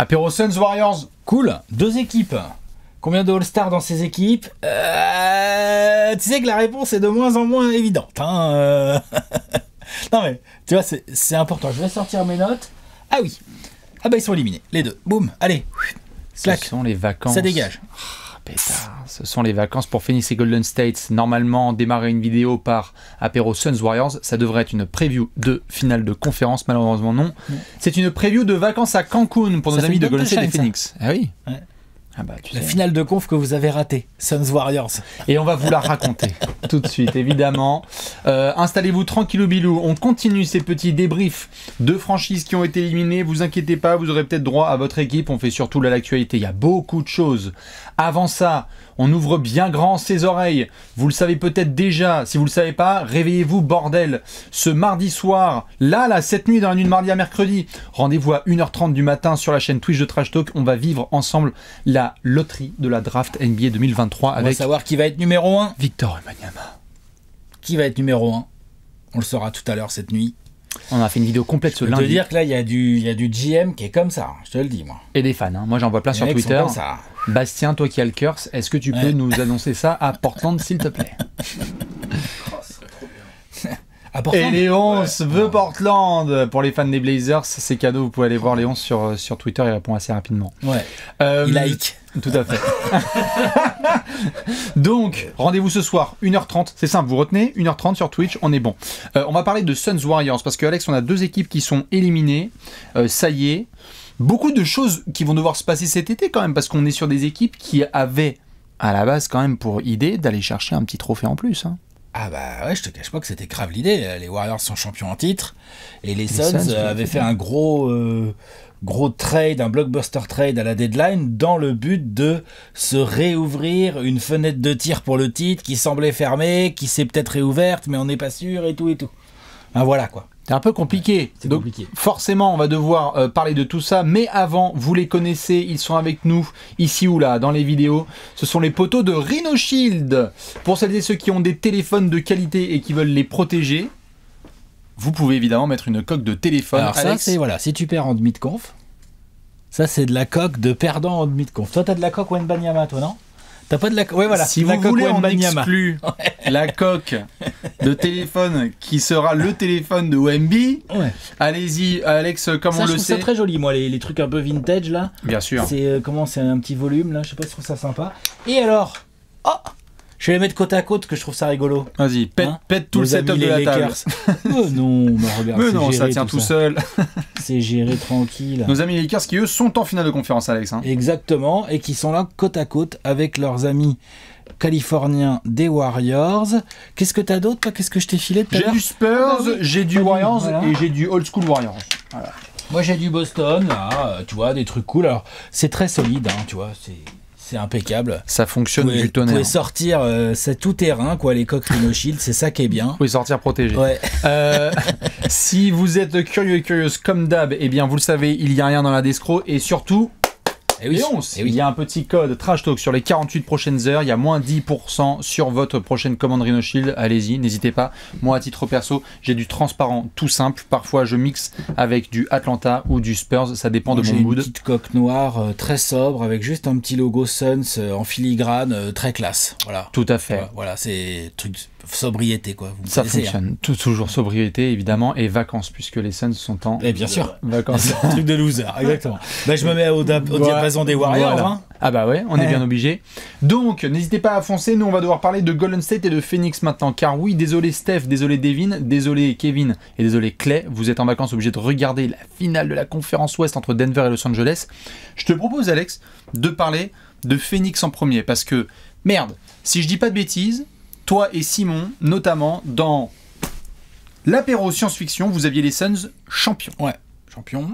Apéro Suns Warriors, cool. Deux équipes. Combien de All-Stars dans ces équipes euh, Tu sais que la réponse est de moins en moins évidente. Hein, euh. non mais, tu vois, c'est important. Je vais sortir mes notes. Ah oui. Ah bah ils sont éliminés, les deux. Boum, allez. sont les vacances. Ça dégage ce sont les vacances pour Phoenix et Golden State. Normalement, démarrer une vidéo par apéro Suns Warriors, ça devrait être une preview de finale de conférence, malheureusement non. C'est une preview de vacances à Cancun pour nos amis de Golden State et Phoenix. Ah oui ah bah, La finale de conf que vous avez ratée, Suns Warriors. Et on va vous la raconter tout de suite, évidemment. Euh, installez-vous tranquillou bilou. On continue ces petits débriefs de franchises qui ont été éliminées. Vous inquiétez pas, vous aurez peut-être droit à votre équipe. On fait surtout là l'actualité. Il y a beaucoup de choses avant ça, on ouvre bien grand ses oreilles. Vous le savez peut-être déjà. Si vous le savez pas, réveillez-vous, bordel. Ce mardi soir, là, là, cette nuit, dans la nuit de mardi à mercredi, rendez-vous à 1h30 du matin sur la chaîne Twitch de Trash Talk. On va vivre ensemble la loterie de la draft NBA 2023 avec. savoir qui va être numéro 1. Victor yama. Qui va être numéro 1 On le saura tout à l'heure cette nuit. On a fait une vidéo complète ce lundi. Je te dire que là, il y, a du, y du GM qui est comme ça, je te le dis, moi. Et des fans. Hein. Moi, j'en vois plein sur Twitter. Bastien, toi qui as le curse, est-ce que tu peux nous annoncer ça à Portland, s'il te plaît et Léonce veut Portland. Pour les fans des Blazers, c'est cadeau. Vous pouvez aller voir Léonce sur, euh, sur Twitter, il répond assez rapidement. Ouais. Euh, il like. Tout à fait. Donc, rendez-vous ce soir, 1h30. C'est simple, vous retenez, 1h30 sur Twitch, on est bon. Euh, on va parler de Suns Warriors parce que, Alex, on a deux équipes qui sont éliminées. ça y est. Beaucoup de choses qui vont devoir se passer cet été quand même parce qu'on est sur des équipes qui avaient à la base quand même pour idée d'aller chercher un petit trophée en plus. Hein. Ah bah ouais, je te cache pas que c'était grave l'idée. Les Warriors sont champions en titre et les, Suns, euh, avaient fait un gros euh, gros trade, un blockbuster trade à la deadline dans le but de se réouvrir une fenêtre de tir pour le titre qui semblait fermée, qui s'est peut-être réouverte mais on n'est pas sûr et tout et tout. Ben voilà quoi. C'est un peu compliqué. Donc, forcément, on va devoir euh, parler de tout ça. Mais avant, vous les connaissez, ils sont avec nous, ici ou là, dans les vidéos. Ce sont les poteaux de Rhino Shield. Pour celles et ceux qui ont des téléphones de qualité et qui veulent les protéger, vous pouvez évidemment mettre une coque de téléphone. Alors, ça, c'est voilà, si tu perds en demi de conf, ça, c'est de la coque de perdant en demi de conf. Toi, t'as de la coque Wenbanyama, toi, non T'as pas de la. Ouais, Si vous coque voulez la coque de téléphone qui sera le téléphone de OMB, ouais. allez-y, Alex, comme on je le trouve sait. très joli, moi, les, trucs un peu vintage là. Bien sûr. C'est euh, comment C'est un petit volume là. Je sais pas si je trouve ça sympa. Et alors Oh je vais les mettre côte à côte, que je trouve ça rigolo. Vas-y, pète, hein pète tout le setup de la table. oh non, regarde, non, ça tient tout, seul. c'est géré tranquille. Nos amis Lakers qui, eux, sont en finale de conférence, Alex. Hein. Exactement, et qui sont là côte à côte avec leurs amis californiens des Warriors. Qu'est-ce que t'as d'autre Qu'est-ce que je t'ai filé ah, bah J'ai du Spurs, j'ai du Warriors et j'ai du Old School Warriors. Moi j'ai du Boston, là, tu vois, des trucs cool. Alors c'est très solide, hein, tu vois, c'est c'est impeccable. Ça fonctionne du tonnerre. Vous pouvez hein. sortir, euh, c'est tout terrain, quoi, les coques Rhino c'est ça qui est bien. Vous pouvez sortir protégé. Euh, si vous êtes curieux et curieuse, comme d'hab, eh bien, vous le savez, il n'y a rien dans la descro. Et surtout, eh et, eh oui. Il y a un petit code Trash Talk sur les 48 prochaines heures. Il y a moins 10% sur votre prochaine commande Rhino Shield. Allez-y, n'hésitez pas. Moi, à titre perso, j'ai du transparent tout simple. Parfois, je mixe avec du Atlanta ou du Spurs. Ça dépend de mon mood. Une petite coque noire euh, très sobre avec juste un petit logo Suns euh, en filigrane, euh, très classe. Voilà. Tout à fait. Voilà, voilà c'est truc sobriété, quoi. Vous ça hein. fonctionne. toujours sobriété, évidemment, et vacances, puisque les Suns sont en. Et eh, bien sûr. Vacances. un truc de loser, exactement. Ben je me mets au, diapason des Warriors. Hein. Ah bah ouais, on est eh. bien obligé. Donc, n'hésitez pas à foncer. Nous, on va devoir parler de Golden State et de Phoenix maintenant. Car oui, désolé Steph, désolé Devin, désolé Kevin et désolé Clay, vous êtes en vacances obligé de regarder la finale de la conférence Ouest entre Denver et Los Angeles. Je te propose, Alex, de parler de Phoenix en premier. Parce que, merde, si je dis pas de bêtises, toi et Simon, notamment dans l'apéro science-fiction, vous aviez les Suns champions. Ouais, champions.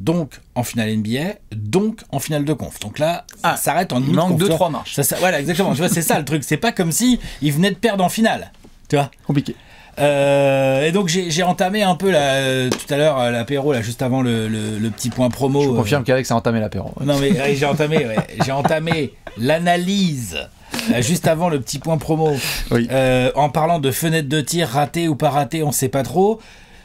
Donc en finale NBA, donc en finale de conf. Donc là, ça ah, s'arrête en il manque de trois marches. Ça, voilà, exactement. tu vois, c'est ça le truc. C'est pas comme si ils venaient de perdre en finale. Tu vois Compliqué. Euh, et donc j'ai entamé un peu euh, tout à l'heure euh, l'apéro là juste avant le, petit point promo. Je confirme qu'avec, ça a entamé l'apéro. Non mais j'ai entamé, j'ai entamé l'analyse euh, juste avant le petit point promo, euh, en parlant de fenêtres de tir ratées ou pas ratées, on ne sait pas trop.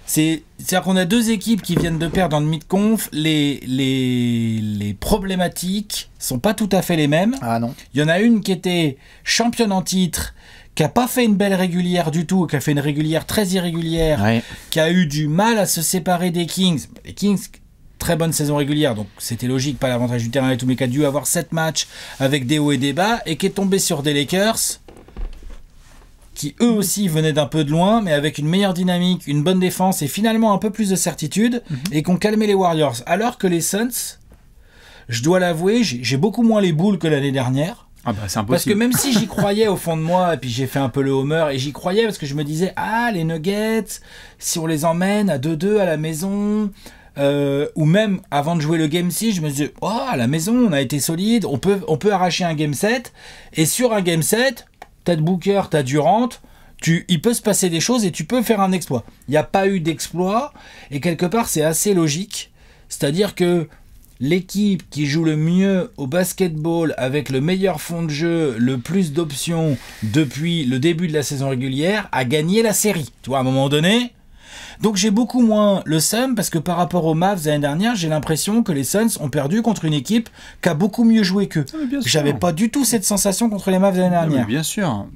C'est-à-dire qu'on a deux équipes qui viennent de perdre en demi conf Les, les, les, problématiques sont pas tout à fait les mêmes. Ah non. Il y en a une qui était championne en titre, qui a pas fait une belle régulière du tout, qui a fait une régulière très irrégulière, qui a eu du mal à se séparer des Kings. Les Kings, très bonne saison régulière, donc c'était logique, pas l'avantage du terrain et tout, mais qui a dû avoir 7 matchs avec des hauts et des bas, et qui est tombé sur des Lakers qui eux aussi venaient d'un peu de loin, mais avec une meilleure dynamique, une bonne défense et finalement un peu plus de certitude, mhm. et qui et qu'on calmé les Warriors. Alors que les Suns, je dois l'avouer, j'ai beaucoup moins les boules que l'année dernière. Ah bah, impossible. Parce que même si j'y croyais au fond de moi, et puis j'ai fait un peu le homer, et j'y croyais parce que je me disais, ah, les Nuggets, si on les emmène à 2-2 à la maison, euh, ou même avant de jouer le game 6, je me dis, oh, la maison, on a été solide, on peut, on peut arracher un game 7, et sur un game 7, t'as de Booker, t'as Durant, tu, il peut se passer des choses et tu peux faire un exploit. Il n'y a pas eu d'exploit, et quelque part, c'est assez logique, c'est-à-dire que l'équipe qui joue le mieux au basketball avec le meilleur fond de jeu, le plus d'options depuis le début de la saison régulière, a gagné la série. Tu vois, à un moment donné, donc j'ai beaucoup moins le seum parce que par rapport aux Mavs l'année dernière, j'ai l'impression que les Suns ont perdu contre une équipe qui a beaucoup mieux joué qu'eux. Ah, J'avais pas du tout cette sensation contre les Mavs l'année ah, dernière. bien sûr.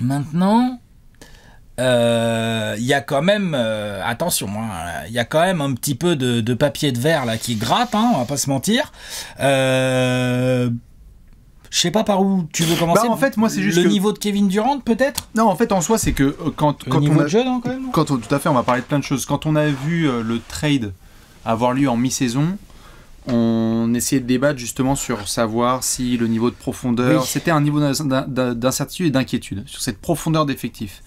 Maintenant, euh, il y a quand même, euh, attention, hein, il y a quand même un petit peu de, papier de verre là qui gratte hein, on va pas se mentir. Euh, je sais pas par où tu veux commencer. Bah, en fait, moi, c'est juste le niveau de Kevin Durant, peut-être. Non, en fait, en soi, c'est que quand quand on a... quand, tout à fait, on va parler de plein de choses. Quand on a vu euh, le trade avoir lieu en mi-saison, on essayait de débattre justement sur savoir si le niveau de profondeur, c'était un niveau d'incertitude et d'inquiétude sur cette profondeur d'effectif.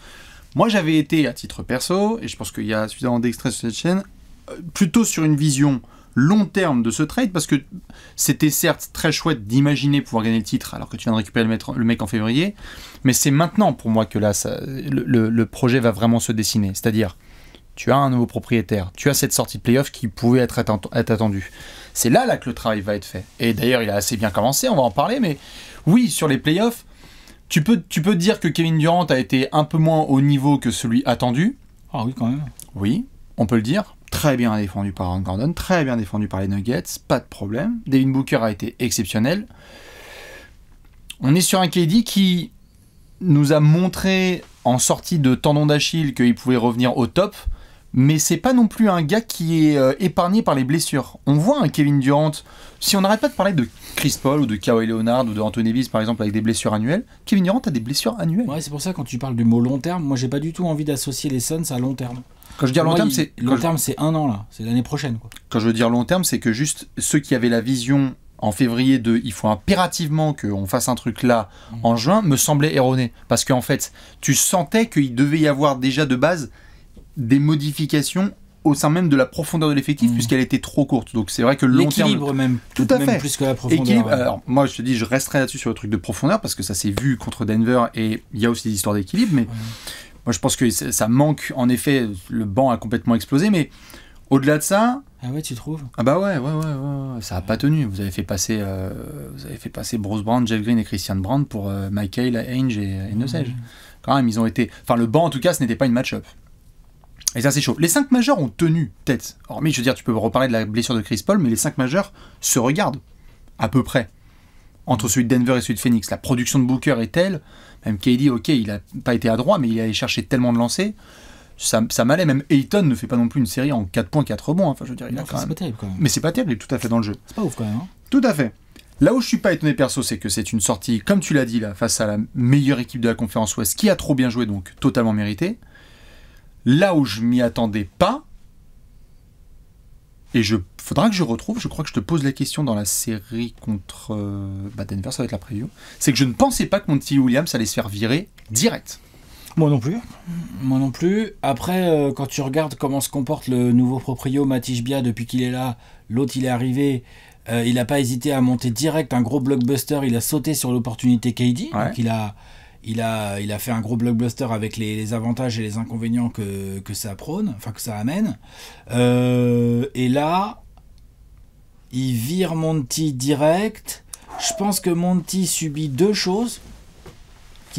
Moi, j'avais été à titre perso, et je pense qu'il y a suffisamment d'extraits sur cette chaîne, euh, plutôt sur une vision long terme de ce trade parce que c'était certes très chouette d'imaginer pouvoir gagner le titre alors que tu viens de récupérer le, mec en février, mais c'est maintenant pour moi que là le, projet va vraiment se dessiner. C'est-à-dire, tu as un nouveau propriétaire, tu as cette sortie de playoff qui pouvait être, être attendue. C'est là, là que le travail va être fait. Et d'ailleurs, il a assez bien commencé, on va en parler, mais oui, sur les playoffs, tu peux, tu peux dire que Kevin Durant a été un peu moins au niveau que celui attendu. Ah oui, quand même. Oui, on peut le dire très bien défendu par Aaron Gordon, très bien défendu par les Nuggets, pas de problème. Devin Booker a été exceptionnel. On est sur un KD qui nous a montré en sortie de tendon d'Achille qu'il pouvait revenir au top, mais c'est pas non plus un gars qui est euh, épargné par les blessures. On voit un Kevin Durant, si on n'arrête pas de parler de Chris Paul ou de Kawhi Leonard ou de Anthony Davis par exemple avec des blessures annuelles, Kevin Durant a des blessures annuelles. Ouais, c'est pour ça quand tu parles du mot long terme, moi j'ai pas du tout envie d'associer les Suns à long terme. Quand je dis long terme, c'est long terme, c'est un an là, c'est l'année prochaine. Quoi. Quand je veux dire long terme, c'est que juste ceux qui avaient la vision en février de, il faut impérativement qu'on fasse un truc là mm. en juin, me semblait erroné parce qu'en fait, tu sentais qu'il devait y avoir déjà de base des modifications au sein même de la profondeur de l'effectif mm. puisqu'elle était trop courte. Donc c'est vrai que long terme même tout à fait plus que la profondeur. Alors moi je te dis je resterai là-dessus sur le truc de profondeur parce que ça s'est vu contre Denver et il y a aussi des histoires d'équilibre mais moi, je pense que ça manque. En effet, le banc a complètement explosé, mais au-delà de ça. Ah ouais, tu trouves Ah bah ouais, ouais, ouais, ça a pas tenu. Vous avez fait passer, euh, vous avez fait passer Bruce Brand, Jeff Green et Christian Brand pour euh, Michael, Ainge et, et ne Quand même, ils ont été. Enfin, le banc en tout cas, ce n'était pas une match-up. Et ça, c'est chaud. Les cinq majeurs ont tenu tête. Hormis, je veux dire, tu peux reparler de la blessure de Chris Paul, mais les cinq majeurs se regardent, à peu près. Entre celui de Denver et celui de Phoenix. La production de Booker est telle MKD, ok, il n'a pas été adroit, mais il a cherché tellement de lancer. Ça, ça m'allait, même Ayton ne fait pas non plus une série en 4 points, 4 rebonds. Hein. Enfin, je pas terrible Mais c'est pas terrible, il est tout à fait dans le jeu. C'est pas ouf quand même. Hein. Tout à fait. Là où je suis pas étonné perso, c'est que c'est une sortie, comme tu l'as dit là, face à la meilleure équipe de la conférence Ouest, qui a trop bien joué, donc totalement mérité. Là où je m'y attendais pas, et je faudra que je retrouve, je crois que je te pose la question dans la série contre euh, bah, Denver, ça va être la preview. C'est que je ne pensais pas que Monty Williams allait se faire virer direct. Moi non plus. Moi non plus. Après, euh, quand tu regardes comment se comporte le nouveau proprio Matisse Bia depuis qu'il est là, l'autre il est arrivé, euh, il n'a pas hésité à monter direct un gros blockbuster, il a sauté sur l'opportunité KD, donc il a il a, fait un gros blockbuster avec les, avantages et les inconvénients que, ça prône, enfin que ça amène. Euh, et là, il vire Monty direct. Je pense que Monty subit deux choses.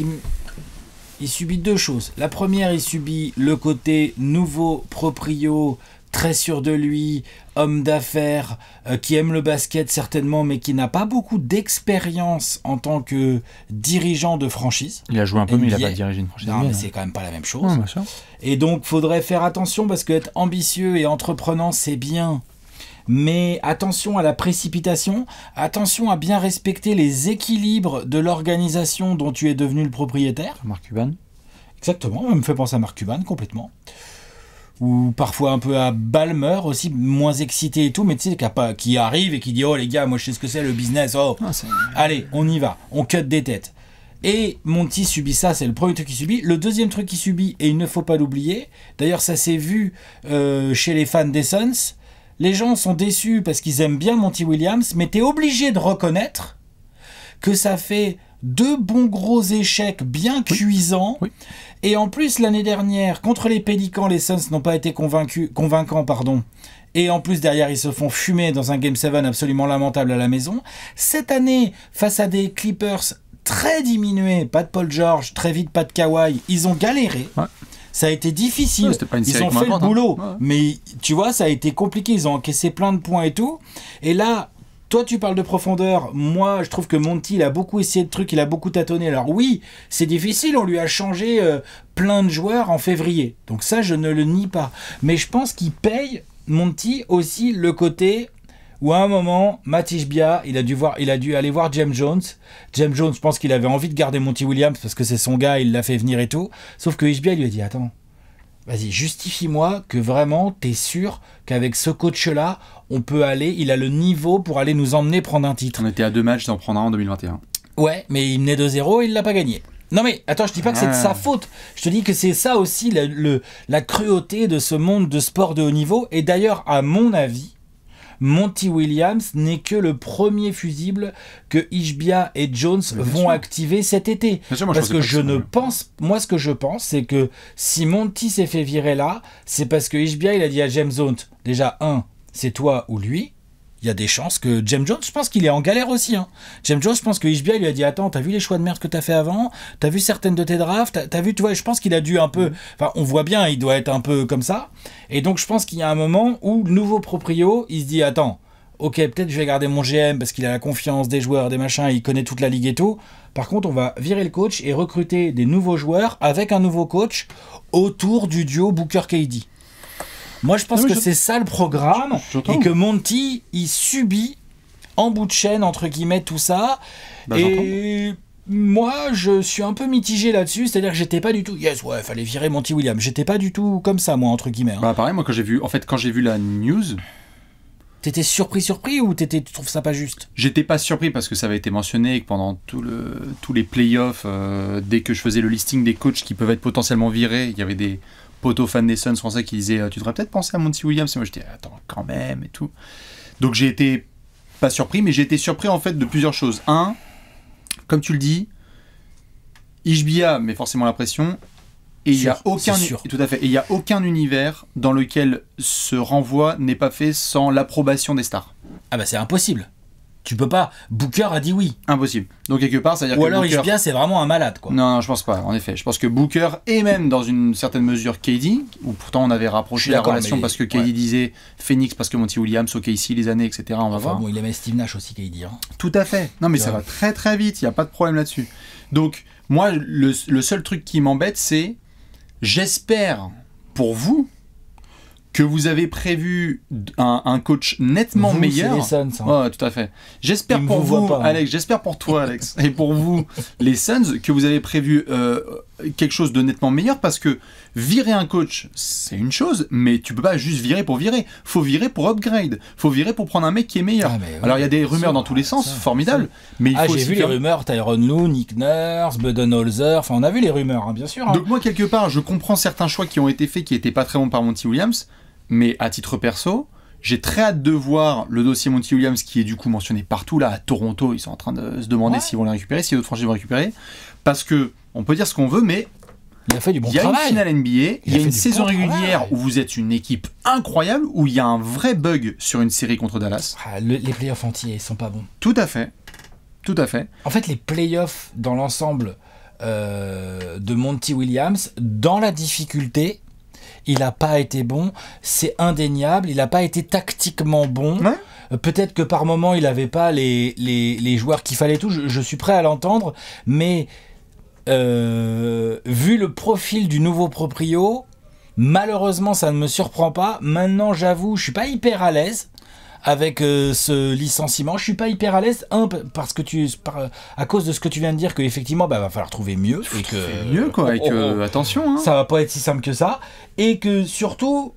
il subit deux choses. La première, il subit le côté nouveau proprio très sûr de lui, homme d'affaires, euh, qui aime le basket certainement, mais qui n'a pas beaucoup d'expérience en tant que dirigeant de franchise. Il a joué un peu, mais il n'a pas dirigé une franchise. mais c'est quand même pas la même chose. et donc, faudrait faire attention parce que être ambitieux et entreprenant, c'est bien. Mais attention à la précipitation, attention à bien respecter les équilibres de l'organisation dont tu es devenu le propriétaire. Marc Cuban. Exactement, on me fait penser à Marc Cuban complètement ou parfois un peu à balmeur aussi, moins excité et tout, mais tu sais, qui, arrive et qui dit Oh les gars, moi je sais ce que c'est le business, oh, ah, allez, on y va, on cut des têtes. Et Monty subit ça, c'est le premier truc qu'il subit. Le deuxième truc qu'il subit, et il ne faut pas l'oublier, d'ailleurs ça s'est vu euh, chez les fans des les gens sont déçus parce qu'ils aiment bien Monty Williams, mais t'es obligé de reconnaître que ça fait deux bons gros échecs bien cuisants. Et en plus, l'année dernière, contre les Pélicans, les Suns n'ont pas été convaincus, convaincants. Pardon. Et en plus, derrière, ils se font fumer dans un Game 7 absolument lamentable à la maison. Cette année, face à des Clippers très diminués, pas de Paul George, très vite pas de Kawhi, ils ont galéré. Ça a été difficile. ils ont fait le hein. boulot. Mais tu vois, ça a été compliqué. Ils ont encaissé plein de points et tout. Et là, toi, tu parles de profondeur. Moi, je trouve que Monty, il a beaucoup essayé de trucs, il a beaucoup tâtonné. Alors oui, c'est difficile. On lui a changé euh, plein de joueurs en février. Donc ça, je ne le nie pas. Mais je pense qu'il paye Monty aussi le côté où à un moment, Matt Bia, il a dû voir, il a dû aller voir James Jones. James Jones, je pense qu'il avait envie de garder Monty Williams parce que c'est son gars, il l'a fait venir et tout. Sauf que Ishbia lui a dit, attends, Vas-y, justifie-moi que vraiment, t'es sûr qu'avec ce coach-là, on peut aller, il a le niveau pour aller nous emmener prendre un titre. On était à deux matchs d'en prendre un en 2021. Ouais, mais il menait de 0 il l'a pas gagné. Non mais attends, je dis pas que c'est de ah. sa faute. Je te dis que c'est ça aussi la cruauté de ce monde de sport de haut niveau. Et d'ailleurs, à mon avis, Monty Williams n'est que le premier fusible que Ishbia et Jones vont activer cet été. parce que je ne pense, moi ce que je pense, c'est que si Monty s'est fait virer là, c'est parce que Ishbia il a dit à James Hunt, déjà un, c'est toi ou lui il y a des chances que James Jones, je pense qu'il est en galère aussi. Hein. James Jones, je pense que HBI lui a dit Attends, t'as vu les choix de merde que t'as fait avant T'as vu certaines de tes drafts T'as vu, tu vois, je pense qu'il a dû un peu. Mm. Enfin, on voit bien, il doit être un peu comme ça. Et donc, je pense qu'il y a un moment où le nouveau proprio, il se dit Attends, ok, peut-être je vais garder mon GM parce qu'il a la confiance des joueurs, des machins, il connaît toute la ligue et tout. Par contre, on va virer le coach et recruter des nouveaux joueurs avec un nouveau coach autour du duo Booker-KD. Moi, je pense que c'est ça le programme et que Monty, il subit en bout de chaîne, entre guillemets, tout ça. Bah, et moi, je suis un peu mitigé là-dessus, c'est-à-dire que j'étais pas du tout. Yes, ouais, fallait virer Monty Williams. J'étais pas du tout comme ça, moi, entre guillemets. Hein. Bah, pareil, moi, quand j'ai vu, en fait, quand j'ai vu la news. T'étais surpris, surpris ou t'étais, tu trouves ça pas juste J'étais pas surpris parce que ça avait été mentionné et que pendant tout le, tous les playoffs, euh, dès que je faisais le listing des coachs qui peuvent être potentiellement virés, il y avait des poteau fan des français qui disait euh, Tu devrais peut-être penser à Monty Williams. Et moi, j'étais Attends, quand même, et tout. Donc, j'ai été pas surpris, mais j'ai été surpris en fait de plusieurs choses. Un, comme tu le dis, Ishbia met forcément l'impression Et il n'y a aucun tout à fait. il y a aucun univers dans lequel ce renvoi n'est pas fait sans l'approbation des stars. Ah bah c'est impossible. Tu peux pas. Booker a dit oui. Impossible. Donc quelque part, ça veut dire Ou alors Booker... Ah, c'est vraiment un malade, quoi. Non, non, je pense pas. En effet, je pense que Booker et même dans une certaine mesure KD, Ou pourtant on avait rapproché la relation parce que KD disait Phoenix parce que Monty Williams, ici, les années, etc. On va voir. Bon, il aimait Steve Nash aussi, KD. Hein. Tout à fait. Non, mais ça va très très vite. Il y a pas de problème là-dessus. Donc moi, le seul truc qui m'embête, c'est j'espère pour vous que vous avez prévu un, coach nettement meilleur. les Suns. Hein. tout à fait. J'espère pour vous, hein. Alex, j'espère pour toi, Alex, et pour vous, les Suns, que vous avez prévu euh, quelque chose de nettement meilleur parce que virer un coach, c'est une chose, mais tu peux pas juste virer pour virer. Faut virer pour upgrade. Faut virer pour prendre un mec qui est meilleur. Ah, Alors il y a des rumeurs dans tous les ah, sens, formidable. Mais il ah, j'ai vu les rumeurs, Tyron Lue, Nick Nurse, Budenholzer. Enfin, on a vu les rumeurs, hein, bien sûr. Donc moi quelque part, je comprends certains choix qui ont été faits qui n'étaient pas très bons par Monty Williams mais à titre perso, j'ai très hâte de voir le dossier Monty Williams qui est du coup mentionné partout là à Toronto. Ils sont en train de se demander s'ils vont le récupérer, si d'autres vont récupérer, parce que on peut dire ce qu'on veut, mais il a fait du Il y a une finale NBA, il, y a, une saison régulière où vous êtes une équipe incroyable, où il y a un vrai bug sur une série contre Dallas. Ah, les playoffs entiers, ils sont pas bons. Tout à fait, tout à fait. En fait, les playoffs dans l'ensemble euh, de Monty Williams, dans la difficulté, il n'a pas été bon, c'est indéniable, il n'a pas été tactiquement bon. Peut-être que par moment il n'avait pas les, les, joueurs qu'il fallait tout, je, suis prêt à l'entendre, mais euh, vu le profil du nouveau proprio, malheureusement ça ne me surprend pas. Maintenant j'avoue, je suis pas hyper à l'aise avec euh, ce licenciement. Je suis pas hyper à l'aise, un parce que tu à cause de ce que tu viens de dire que effectivement bah, va falloir trouver mieux et que mieux quoi et oh, oh, oh. attention hein. ça va pas être si simple que ça et que surtout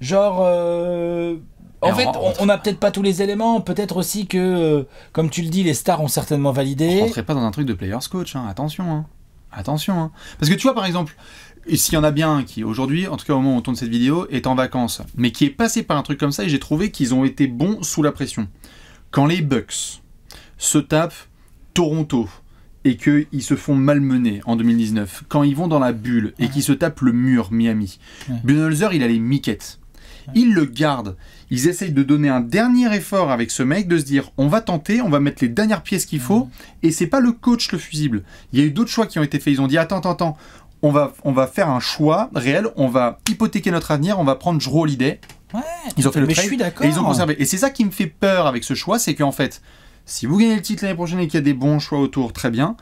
genre euh, en fait, on n'a peut-être pas tous les éléments. Peut-être aussi que, euh, comme tu le dis, les stars ont certainement validé. On rentrait pas dans un truc de player's coach. Hein. Attention. Hein. Attention. Hein. Parce que tu vois, par exemple, et s'il y en a bien un qui, aujourd'hui, en tout cas au moment où on tourne cette vidéo, est en vacances, mais qui est passé par un truc comme ça, et j'ai trouvé qu'ils ont été bons sous la pression. Quand les Bucks se tapent Toronto, et qu'ils se font malmener en 2019, quand ils vont dans la bulle et qu'ils se tapent le mur Miami, ouais. il a les miquettes. Ils le gardent. Ils essayent de donner un dernier effort avec ce mec, de se dire on va tenter, on va mettre les dernières pièces qu'il faut. Et c'est pas le coach le fusible. Il y a eu d'autres choix qui ont été faits. Ils ont dit attends, attends, attends, on va, on va faire un choix réel, on va hypothéquer notre avenir, on va prendre J'Rolle Holiday. ils ont fait le trade, Et ils ont conservé. Et c'est ça qui me fait peur avec ce choix, c'est qu'en fait, si vous gagnez le titre l'année prochaine et qu'il y a des bons choix autour, très bien.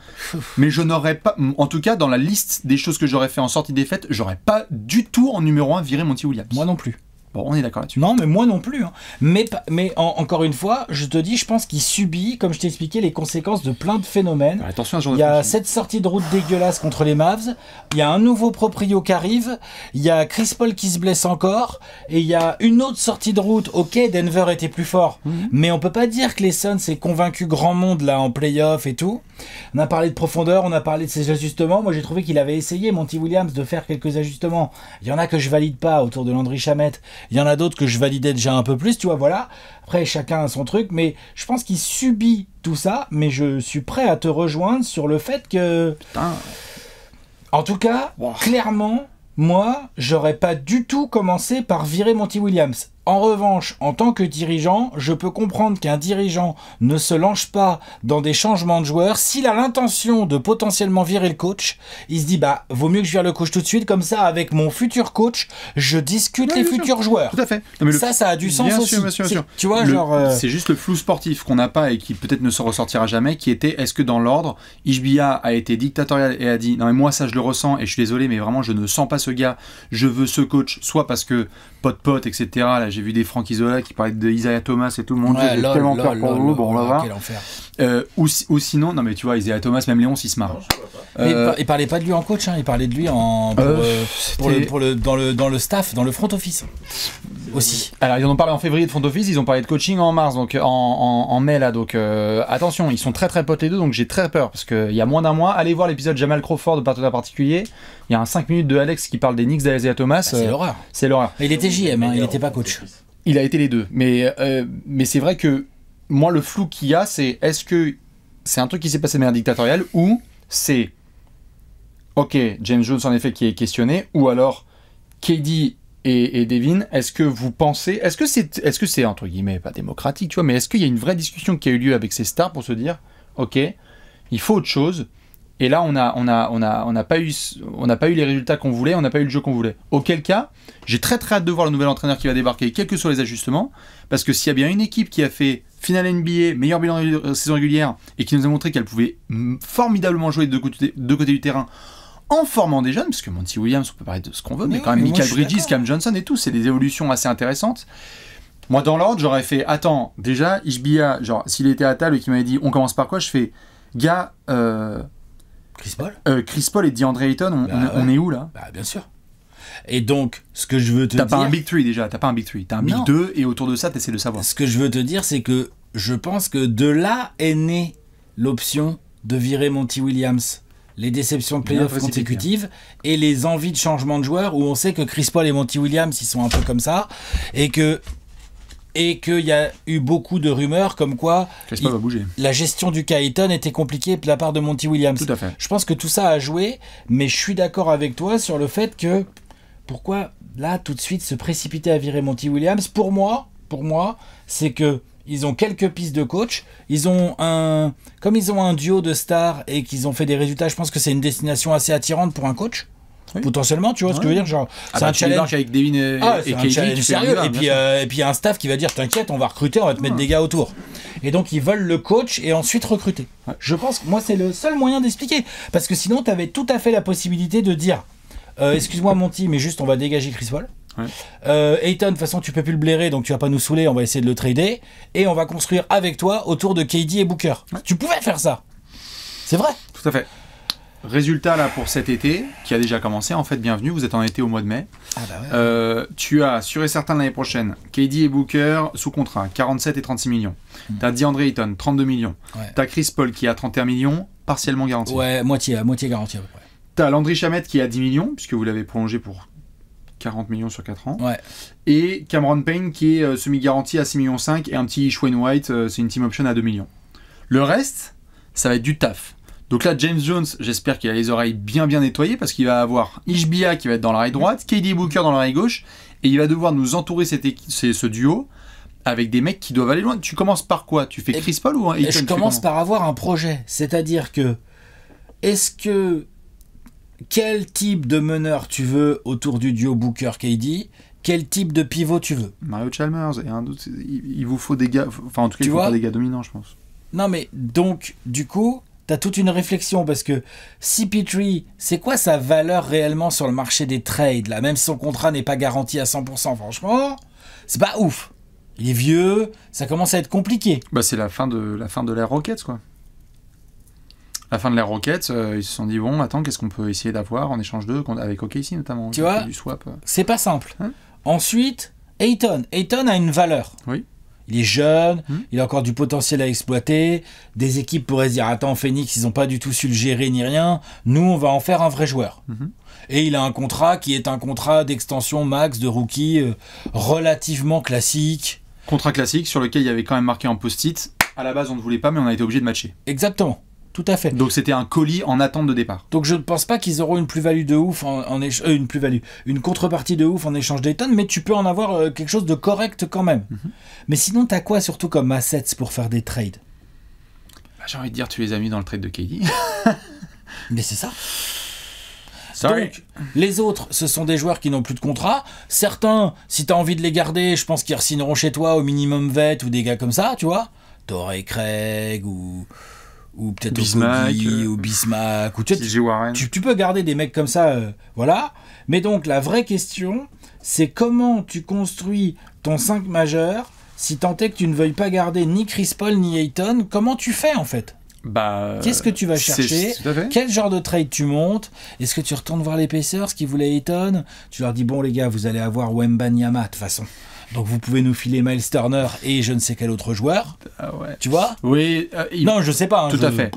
Mais je n'aurais pas, en tout cas dans la liste des choses que j'aurais fait en sortie des fêtes, j'aurais pas du tout en numéro 1 viré Monty Williams. Moi non plus. Bon, on est d'accord là-dessus. Non, mais moi non plus. Hein. Mais, mais encore une fois, je te dis, je pense qu'il subit, comme je t'ai expliqué, les conséquences de plein de phénomènes. attention Il y a cette sortie de route dégueulasse contre les Mavs. Il y a un nouveau proprio qui arrive. Il y a Chris Paul qui se blesse encore. Et il y a une autre sortie de route. Ok, Denver était plus fort. Mhm. Mais on peut pas dire que les Suns aient convaincu grand monde là en playoff et tout. On a parlé de profondeur, on a parlé de ses ajustements. Moi, j'ai trouvé qu'il avait essayé, Monty Williams, de faire quelques ajustements. Il y en a que je valide pas autour de Landry Chamette il y en a d'autres que je validais déjà un peu plus, tu vois, voilà. Après, chacun a son truc, mais je pense qu'il subit tout ça, mais je suis prêt à te rejoindre sur le fait que... Putain. En tout cas, clairement, moi, j'aurais pas du tout commencé par virer Monty Williams. En revanche, en tant que dirigeant, je peux comprendre qu'un dirigeant ne se lance pas dans des changements de joueurs. S'il a l'intention de potentiellement virer le coach, il se dit bah vaut mieux que je vire le coach tout de suite, comme ça avec mon futur coach, je discute les futurs joueurs. Tout à fait. ça, ça a du sens aussi. bien sûr, Tu vois, euh, C'est juste le flou sportif qu'on n'a pas et qui peut-être ne se ressortira jamais, qui était est-ce que dans l'ordre, Ishbia a été dictatorial et a dit non mais moi ça je le ressens et je suis désolé mais vraiment je ne sens pas ce gars, je veux ce coach, soit parce que potes potes etc là j'ai vu des Franck Isola qui parlaient de Isaiah Thomas et tout le monde j'ai tellement peur pour bon on va ah, voir euh, ou, ou, sinon non mais tu vois Isaiah Thomas même Léon s'il se marre mais euh, il parlait pas de lui en coach hein, il parlait de lui en euh, pour, le, dans le dans le staff dans le front office aussi alors ils en ont parlé en février de front office ils ont parlé de coaching en mars donc en, mai là donc attention ils sont très très potes les deux donc j'ai très peur parce qu'il y a moins d'un mois allez voir l'épisode Jamal Crawford de à particulier il y a un 5 minutes de Alex qui parle des Knicks d'Isaiah Thomas ah, c'est l'horreur c'est l'horreur il était il n'était pas coach. Il a été les deux. Mais, euh, mais c'est vrai que moi, le flou qu'il y a, c'est est-ce que c'est un truc qui s'est passé de manière dictatoriale ou c'est. Ok, James Jones en effet qui est questionné, ou alors KD et, Devin, est-ce que vous pensez, est-ce que c'est, est-ce que c'est entre guillemets pas démocratique, tu vois, mais est-ce qu'il y a une vraie discussion qui a eu lieu avec ces stars pour se dire, ok, il faut autre chose, et là, on n'a on a, on a, on a pas, eu, on pas eu les résultats qu'on voulait, on n'a pas eu le jeu qu'on voulait. Auquel cas, j'ai très très hâte de voir le nouvel entraîneur qui va débarquer, quels que soient les ajustements, parce que s'il y a bien une équipe qui a fait finale NBA, meilleur bilan de euh, saison régulière, et qui nous a montré qu'elle pouvait formidablement jouer de deux côtés, côté du terrain, en formant des jeunes, parce que Monty Williams, on peut parler de ce qu'on veut, mais, quand même Michael Bridges, Cam Johnson et tout, c'est des évolutions assez intéressantes. Moi, dans l'ordre, j'aurais fait attends, déjà, Ishbia, genre, s'il était à table et qu'il m'avait dit on commence par quoi, je fais gars, euh, Chris Paul euh, Chris Paul et DeAndre Ayton, on, bah est où là bah, Bien sûr. Et donc, ce que je veux te dire. T'as pas un Big 3 déjà, t'as pas un Big 3, t'as un Big 2 et autour de ça, t'essaies de savoir. Ce que je veux te dire, c'est que je pense que de là est née l'option de virer Monty Williams. Les déceptions de playoffs consécutives et les envies de changement de joueur, où on sait que Chris Paul et Monty Williams, ils sont un peu comme ça. Et que et qu'il y a eu beaucoup de rumeurs comme quoi la gestion du Caeton était compliquée de la part de Monty Williams. Je pense que tout ça a joué, mais je suis d'accord avec toi sur le fait que pourquoi là tout de suite se précipiter à virer Monty Williams Pour moi, pour moi, c'est que ils ont quelques pistes de coach. Ils ont un, comme ils ont un duo de stars et qu'ils ont fait des résultats, je pense que c'est une destination assez attirante pour un coach potentiellement tu vois ce que je veux dire genre ah c'est bah, un challenge avec Devin euh, ah, et, et, sérieux euh, et puis il et puis un staff qui va dire t'inquiète on va recruter on va te mettre des gars autour et donc ils veulent le coach et ensuite recruter je pense que moi c'est le seul moyen d'expliquer parce que sinon tu avais tout à fait la possibilité de dire euh, excuse-moi Monty mais juste on va dégager Chris Paul Ouais. Ayton, de toute façon, tu peux plus le blairer, donc tu vas pas nous saouler, on va essayer de le trader. Et on va construire avec toi autour de KD et Booker. Tu pouvais faire ça. C'est vrai. Tout à fait. Résultat là pour cet été qui a déjà commencé. En fait, bienvenue, vous êtes en été au mois de mai. Ah bah euh, tu as sûr et certain l'année prochaine KD et Booker sous contrat 47 et 36 millions. Hmm. Tu as DeAndre Ayton 32 millions. Tu T'as Chris Paul qui a 31 millions partiellement garanti. Ouais, moitié, euh, moitié garanti à peu T'as Landry Chamette qui a 10 millions puisque vous l'avez prolongé pour 40 millions sur 4 ans. Et Cameron Payne qui est euh, semi-garanti à 6 millions 5 et un petit Schwen White, c'est une team option à 2 millions. Le reste, ça va être du taf. Donc là, James Jones, j'espère qu'il a les oreilles bien bien nettoyées parce qu'il va avoir Ishbia qui va être dans l'oreille droite, KD Booker dans l'oreille gauche, et il va devoir nous entourer cette ce duo avec des mecs qui doivent aller loin. Tu commences par quoi Tu fais eh Chris Paul ou ben, Je commence par avoir un projet, c'est-à-dire que est-ce que quel type de meneur tu veux autour du duo Booker KD quel type de pivot tu veux Mario Chalmers et un doute, il vous faut des gars, enfin en tout cas, il faut des gars dominants, je pense. Non mais donc du coup, T'as toute une réflexion parce que si 3 c'est quoi sa valeur réellement sur le marché des trades là Même si son contrat n'est pas garanti à 100%, franchement, c'est pas ouf. Il est vieux, ça commence à être compliqué. Bah, c'est la fin de la fin de l'ère Rockets quoi. La fin de l'ère Rockets, euh, ils se sont dit bon, attends, qu'est-ce qu'on peut essayer d'avoir en échange d'eux avec OKC notamment. Tu vois, du swap. Euh. C'est pas simple. Hein Ensuite, Ayton, Ayton a une valeur. Oui. Il est jeune, hmm. il a encore du potentiel à exploiter. Des équipes pourraient se dire Attends, Phoenix, ils n'ont pas du tout su le gérer ni rien. Nous, on va en faire un vrai joueur. Mhm. Et il a un contrat qui est un contrat d'extension max de rookie euh, relativement classique. Contrat classique sur lequel il y avait quand même marqué en post-it. À la base, on ne voulait pas, mais on a été obligé de matcher. Exactement. Tout à fait. Donc c'était un colis en attente de départ. Donc je ne pense pas qu'ils auront une plus-value de ouf en, euh, une plus-value, une contrepartie de ouf en échange des tonnes, mais tu peux en avoir euh, quelque chose de correct quand même. Mhm. Mais sinon, t'as quoi surtout comme assets pour faire des trades bah, J'ai envie de dire, tu les as mis dans le trade de Kelly. mais c'est ça. Donc, les autres, ce sont des joueurs qui n'ont plus de contrat. Certains, si tu as envie de les garder, je pense qu'ils signeront chez toi au minimum vet ou des gars comme ça, tu vois. Torrey Craig ou ou peut-être Bismack, ou euh, bismack ou tu, tu, tu, peux garder des mecs comme ça, euh, voilà. Mais donc la vraie question, c'est comment tu construis ton 5 majeur si tant est que tu ne veuilles pas garder ni Chris Paul ni Ayton, comment tu fais en fait bah, Qu'est-ce que tu vas chercher Quel genre de trade tu montes Est-ce que tu retournes voir l'épaisseur, ce qui voulaient Ayton Tu leur dis bon les gars, vous allez avoir Wemba Nyama de toute façon. Donc vous pouvez nous filer Miles Turner et je ne sais quel autre joueur. Ah tu vois Oui. Euh, non, je sais pas. Hein, tout à fait.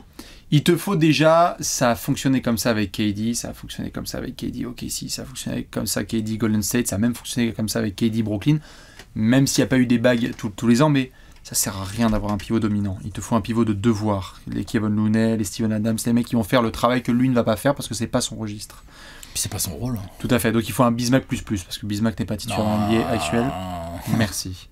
Il te faut déjà, ça a fonctionné comme ça avec KD, ça a fonctionné comme ça avec KD OKC, si, ça a fonctionné comme ça avec KD Golden State, ça a même fonctionné comme ça avec KD Brooklyn, même s'il n'y a pas eu des bagues tous les ans, mais ça sert à rien d'avoir un pivot dominant. Il te faut un pivot de devoir. Les Kevin Looney, les Steven Adams, les mecs qui vont faire le travail que lui ne va pas faire parce que c'est pas son registre. Puis c'est pas son rôle. Hein. Tout à fait. Donc il faut un Bismack plus plus parce que Bismack n'est pas titulaire en ah. actuel. Merci.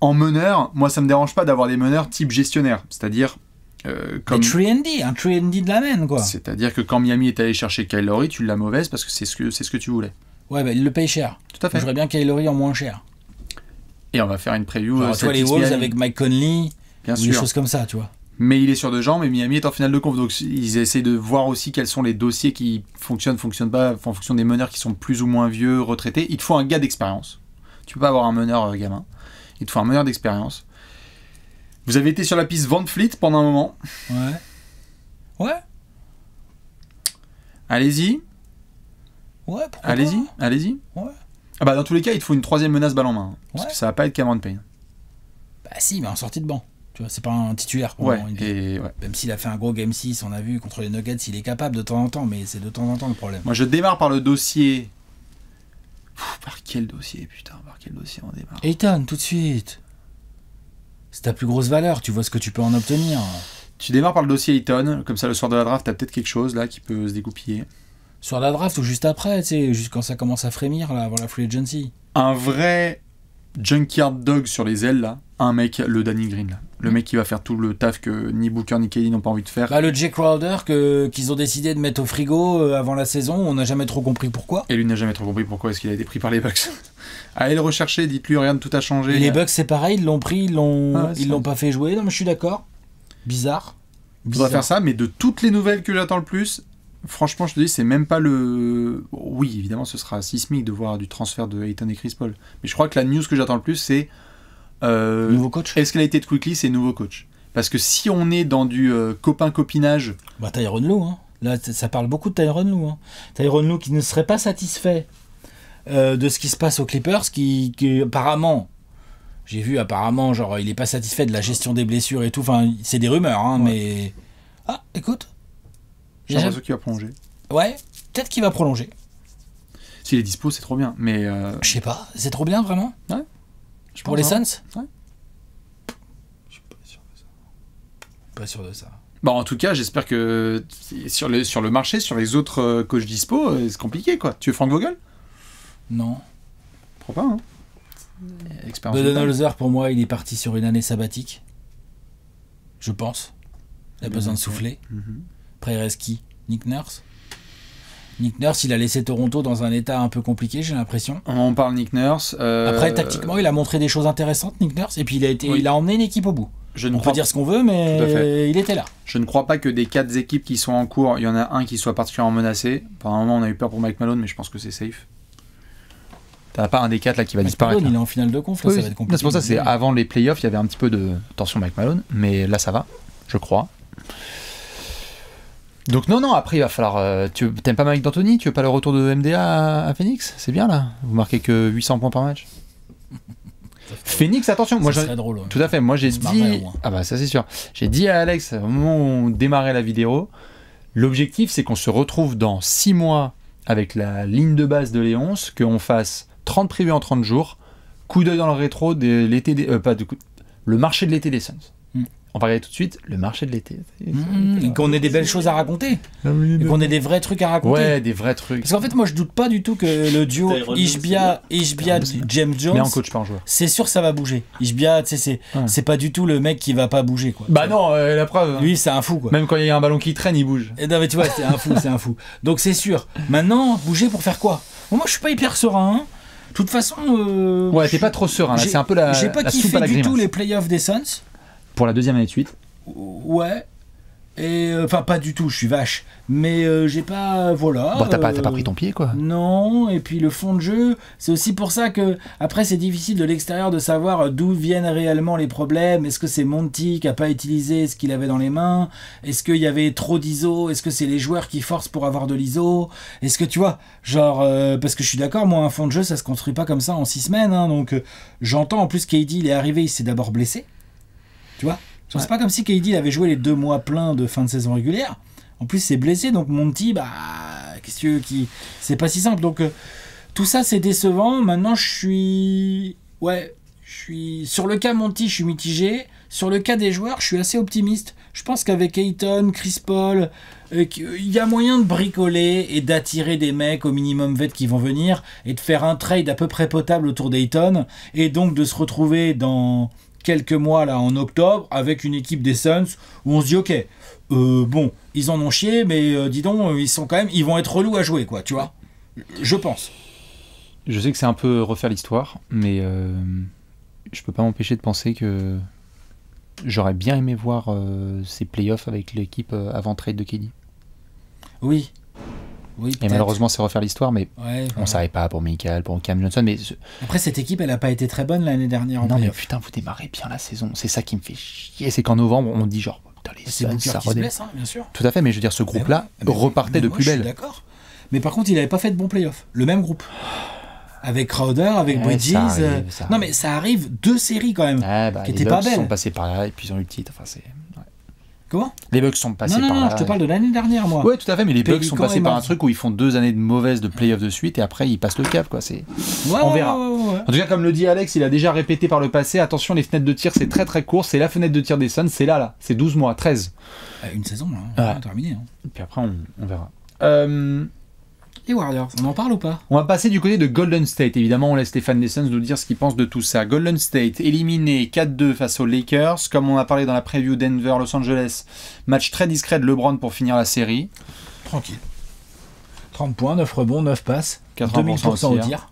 En meneur, moi ça me dérange pas d'avoir des meneurs type gestionnaire, c'est-à-dire euh, comme... Trendy, un trendy de la main, quoi. C'est-à-dire que quand Miami est allé chercher Kyle tu l'as mauvaise parce que c'est ce que c'est ce que tu voulais. Ouais, bah, il le paye cher. Tout à fait. J'aimerais bien Kyle en moins cher. Et on va faire une preview. Genre, euh, toi les Wolves avec Mike Conley, Bien ou des choses comme ça, tu vois mais il est sur deux jambes et Miami est en finale de conf. Donc ils essaient de voir aussi quels sont les dossiers qui fonctionnent, fonctionnent pas, en fonction des meneurs qui sont plus ou moins vieux, retraités. Il te faut un gars d'expérience. Tu peux pas avoir un meneur euh, gamin. Il te faut un meneur d'expérience. Vous avez été sur la piste Van Fleet pendant un moment. Ouais. Ouais. Allez-y. Ouais, Allez-y, allez-y. Ouais. Ah bah dans tous les cas, il te faut une troisième menace balle en main. Hein, parce que ça va pas être Cameron Payne. Bah si, mais en sortie de banc. Tu vois, c'est pas un titulaire. Ouais, et, Même s'il a fait un gros game 6, on a vu contre les Nuggets, il est capable de temps en temps, mais c'est de temps en temps le problème. Moi, je démarre par le dossier. par quel dossier, putain, par quel dossier on démarre Ethan, tout de suite. C'est ta plus grosse valeur, tu vois ce que tu peux en obtenir. Tu démarres par le dossier Ayton, comme ça le soir de la draft, t'as peut-être quelque chose là qui peut se Soir Sur la draft ou juste après, tu sais, juste quand ça commence à frémir là, avant la free agency. Un vrai Junkyard Dog sur les ailes, là, un mec, le Danny Green, Le mm. mec qui va faire tout le taf que ni Booker ni Kelly n'ont pas envie de faire. Bah, le Jake Crowder qu'ils ont décidé de mettre au frigo euh, avant la saison, on n'a jamais trop compris pourquoi. Et lui n'a jamais trop compris pourquoi est-ce qu'il a été pris par les Bucks. Allez le rechercher, dites-lui rien de tout a changé. les Bucks c'est pareil, ils l'ont pris, ils l'ont, ah ils l'ont pas fait jouer. Non mais je suis d'accord. Bizarre. Bizarre. On faire ça, mais de toutes les nouvelles que j'attends le plus, franchement, je te dis, c'est même pas le. Oui, évidemment, ce sera sismique de voir du transfert de Hayton et Chris Paul. Mais je crois que la news que j'attends le plus, c'est. Euh, nouveau coach de Quickly, c'est nouveau coach. Parce que si on est dans du euh, copain-copinage. Bah, Tyron Lou, hein. Là, ça parle beaucoup de Tyron Lou. Hein. Tyron Lou qui ne serait pas satisfait euh, de ce qui se passe aux Clippers, qui, apparemment. J'ai vu apparemment, genre, il n'est pas satisfait de la gestion des blessures et tout. Enfin, c'est des rumeurs, hein, mais. Ah, écoute, j'ai l'impression qu'il va prolonger. Ouais, peut-être qu'il va prolonger. S'il est dispo, c'est trop bien. Mais euh, je sais pas, c'est trop bien vraiment. Ouais. Pour les hein. Suns. Ouais. Je suis pas sûr de ça. Pas sûr de ça. Bon, bah, en tout cas, j'espère que sur le, sur le marché, sur les autres euh, coachs dispo, euh, c'est compliqué quoi. Tu veux Frank Vogel Non. Pourquoi pas hein pour moi, il est parti sur une année sabbatique. Je pense. Il a besoin de souffler. Mm Prereski, Nick Nurse. Nick Nurse, il a laissé Toronto dans un état un peu compliqué, j'ai l'impression. On parle Nick Nurse. Euh, Après, tactiquement, il a montré des choses intéressantes, Nick Nurse, et puis il a, été, il a emmené une équipe au bout. Je ne On peut dire ce qu'on veut, mais il était là. Je ne crois pas que des quatre équipes qui sont en cours, il y en a un qui soit particulièrement menacé. Par un moment, on a eu peur pour Mike Malone, mais je pense que c'est safe. T'as pas un des quatre là qui va disparaître. il est en finale de conf, ça va être compliqué. C'est pour ça, c'est avant les playoffs, il y avait un petit peu de tension Mike Malone, mais là ça va, je crois. Donc non, non, après il va falloir... Euh, tu T'aimes pas Mike D'Antoni Tu veux pas le retour de MDA à, Phoenix C'est bien là. Vous marquez que 800 points par match. Phoenix, attention, moi drôle, tout à fait. Moi j'ai dit, hein. ah bah ça c'est sûr. J'ai dit à Alex au moment où on démarrait la vidéo, l'objectif c'est qu'on se retrouve dans 6 mois avec la ligne de base de Léonce, qu'on fasse 30 prévus en 30 jours, coup d'œil dans le rétro euh, de l'été, pas le marché de l'été des Suns on va tout de suite le marché de l'été. Mmh. qu'on ait des belles choses à raconter. qu'on ait des vrais trucs à raconter. Ouais, des vrais trucs. Parce qu'en fait, moi, je doute pas du tout que le duo Ishbia, Ishbia, ah, bah, James Jones. Mais en coach, pas en joueur. C'est sûr, ça va bouger. Ishbia, tu sais, c'est, pas du tout le mec qui va pas bouger, quoi. Bah non, euh, la preuve. oui hein. Lui, c'est un fou, quoi. Même quand il y a un ballon qui traîne, il bouge. Et eh non, tu vois, c'est un fou, c'est un fou. Donc c'est sûr. Maintenant, bouger pour faire quoi Moi, je suis pas hyper serein. Hein toute façon. Euh, ouais, t'es pas trop serein. C'est un peu la. J'ai pas kiffé du tout les playoffs des Suns. Pour la deuxième année de suite Ouais. Et euh, enfin, pas du tout, je suis vache. Mais euh, j'ai pas. Voilà. Bon, bah, t'as pas, pas, euh, pris ton pied, quoi. Non, et puis le fond de jeu, c'est aussi pour ça que, après, c'est difficile de l'extérieur de savoir d'où viennent réellement les problèmes. Est-ce que c'est Monty qui a pas utilisé ce qu'il avait dans les mains Est-ce qu'il y avait trop d'ISO Est-ce que c'est les joueurs qui forcent pour avoir de l'ISO Est-ce que tu vois, genre, parce que je suis d'accord, moi, un fond de jeu, ça se construit pas comme ça en six semaines. Hein. donc, j'entends en plus, Katie, il est arrivé, il s'est d'abord blessé. Tu vois C'est pas comme si KD avait joué les deux mois pleins de fin de saison régulière. En plus, c'est blessé, donc Monty, bah, qu'est-ce que qui, c'est pas si simple. Donc euh, tout ça, c'est décevant. Maintenant, je suis, ouais, je suis sur le cas Monty, je suis mitigé. Sur le cas des joueurs, je suis assez optimiste. Je pense qu'avec Ayton, Chris Paul, euh, il y a moyen de bricoler et d'attirer des mecs au minimum vêtements qui vont venir et de faire un trade à peu près potable autour d'Ayton et donc de se retrouver dans quelques mois là en octobre avec une équipe des Suns où on se dit ok euh, bon ils en ont chié mais euh, dis donc ils sont quand même ils vont être relous à jouer quoi tu vois je pense je sais que c'est un peu refaire l'histoire mais euh, je peux pas m'empêcher de penser que j'aurais bien aimé voir ces playoffs avec l'équipe avant trade de Kenny oui et malheureusement, c'est refaire l'histoire, mais on ne savait pas pour Michael, pour Cam Johnson. Mais... Après, cette équipe, elle n'a pas été très bonne l'année dernière. non, mais putain, vous démarrez bien la saison. C'est ça qui me fait chier. C'est qu'en novembre, on dit genre, putain, les ça redé... Hein, bien sûr. Tout à fait, mais je veux dire, ce groupe-là repartait de plus belle. D'accord. Mais par contre, il avait pas fait de bon playoff. Le même groupe. Avec Crowder, avec Bridges. Euh, non, mais ça arrive deux séries quand même, ah, bah, qui étaient pas belles. Ils sont passés par là et puis ils ont eu le titre. Enfin, c'est. Comment Les bugs sont passés non, par Non, je te parle de l'année dernière, moi. Oui, tout à fait, mais les bugs sont passés par un truc où ils font deux années de mauvaises de playoffs de suite et après ils passent le cap, quoi. C'est. On verra. en tout cas, comme le dit Alex, il a déjà répété par le passé attention, les fenêtres de tir, c'est très très court. C'est la fenêtre de tir des Suns, c'est là, là. C'est 12 mois, 13. Euh, une saison, là. Hein. Terminé. Hein. Puis après, on, on verra. Euh... Et Warriors, on en parle ou pas On va passer du côté de Golden State. Évidemment, on laisse Stéphane Nessens nous dire ce qu'il pense de tout ça. Golden State éliminé 4-2 face aux Lakers. Comme on a parlé dans la preview Denver-Los Angeles, match très discret de LeBron pour finir la série. Tranquille. 30 points, 9 rebonds, 9 passes, 80 au dire.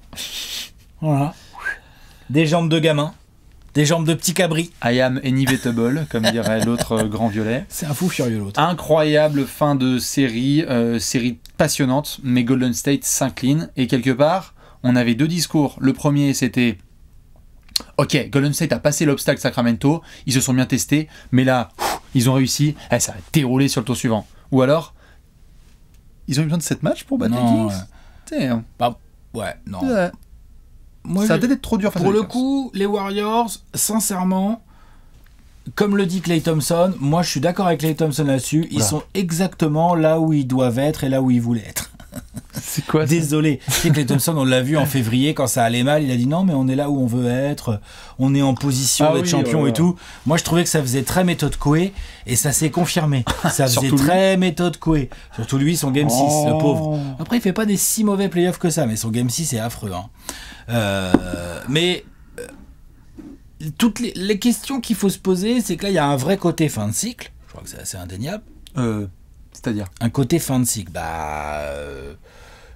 Voilà. Des jambes de gamin, des jambes de petit cabri. I am inevitable, comme dirait l'autre euh, grand violet. C'est un fou furieux l'autre. Incroyable fin de série, euh, série passionnante, mais Golden State s'incline. Et quelque part, on avait deux discours. Le premier, c'était Ok, Golden State a passé l'obstacle Sacramento, ils se sont bien testés, mais là, ils ont réussi, eh, ça a déroulé sur le tour suivant. Ou alors, ils ont eu besoin de 7 matchs pour battre les Kings ouais. Bah, non. Moi, ça va être trop dur Pour le coup, les Warriors, sincèrement, comme le dit Clay Thompson, moi je suis d'accord avec Clay Thompson là-dessus, ils sont exactement là où ils doivent être et là où ils voulaient être. C'est quoi Désolé. Clay Thompson, on l'a vu en février quand ça allait mal, il a dit non, mais on est là où on veut être, on est en position ah d'être champion et tout. Moi, je trouvais que ça faisait très méthode Coué et ça s'est confirmé. Ça faisait très méthode Coué. Surtout lui, son Game 6, le pauvre. Oh. Après, il fait pas des si mauvais playoffs que ça, mais son Game 6 est affreux. Hein. Euh, mais toutes les, questions qu'il faut se poser, c'est que là, il y a un vrai côté fin de cycle. Je crois que c'est assez indéniable. Euh, c'est-à-dire Un côté fin de cycle. Bah. Euh,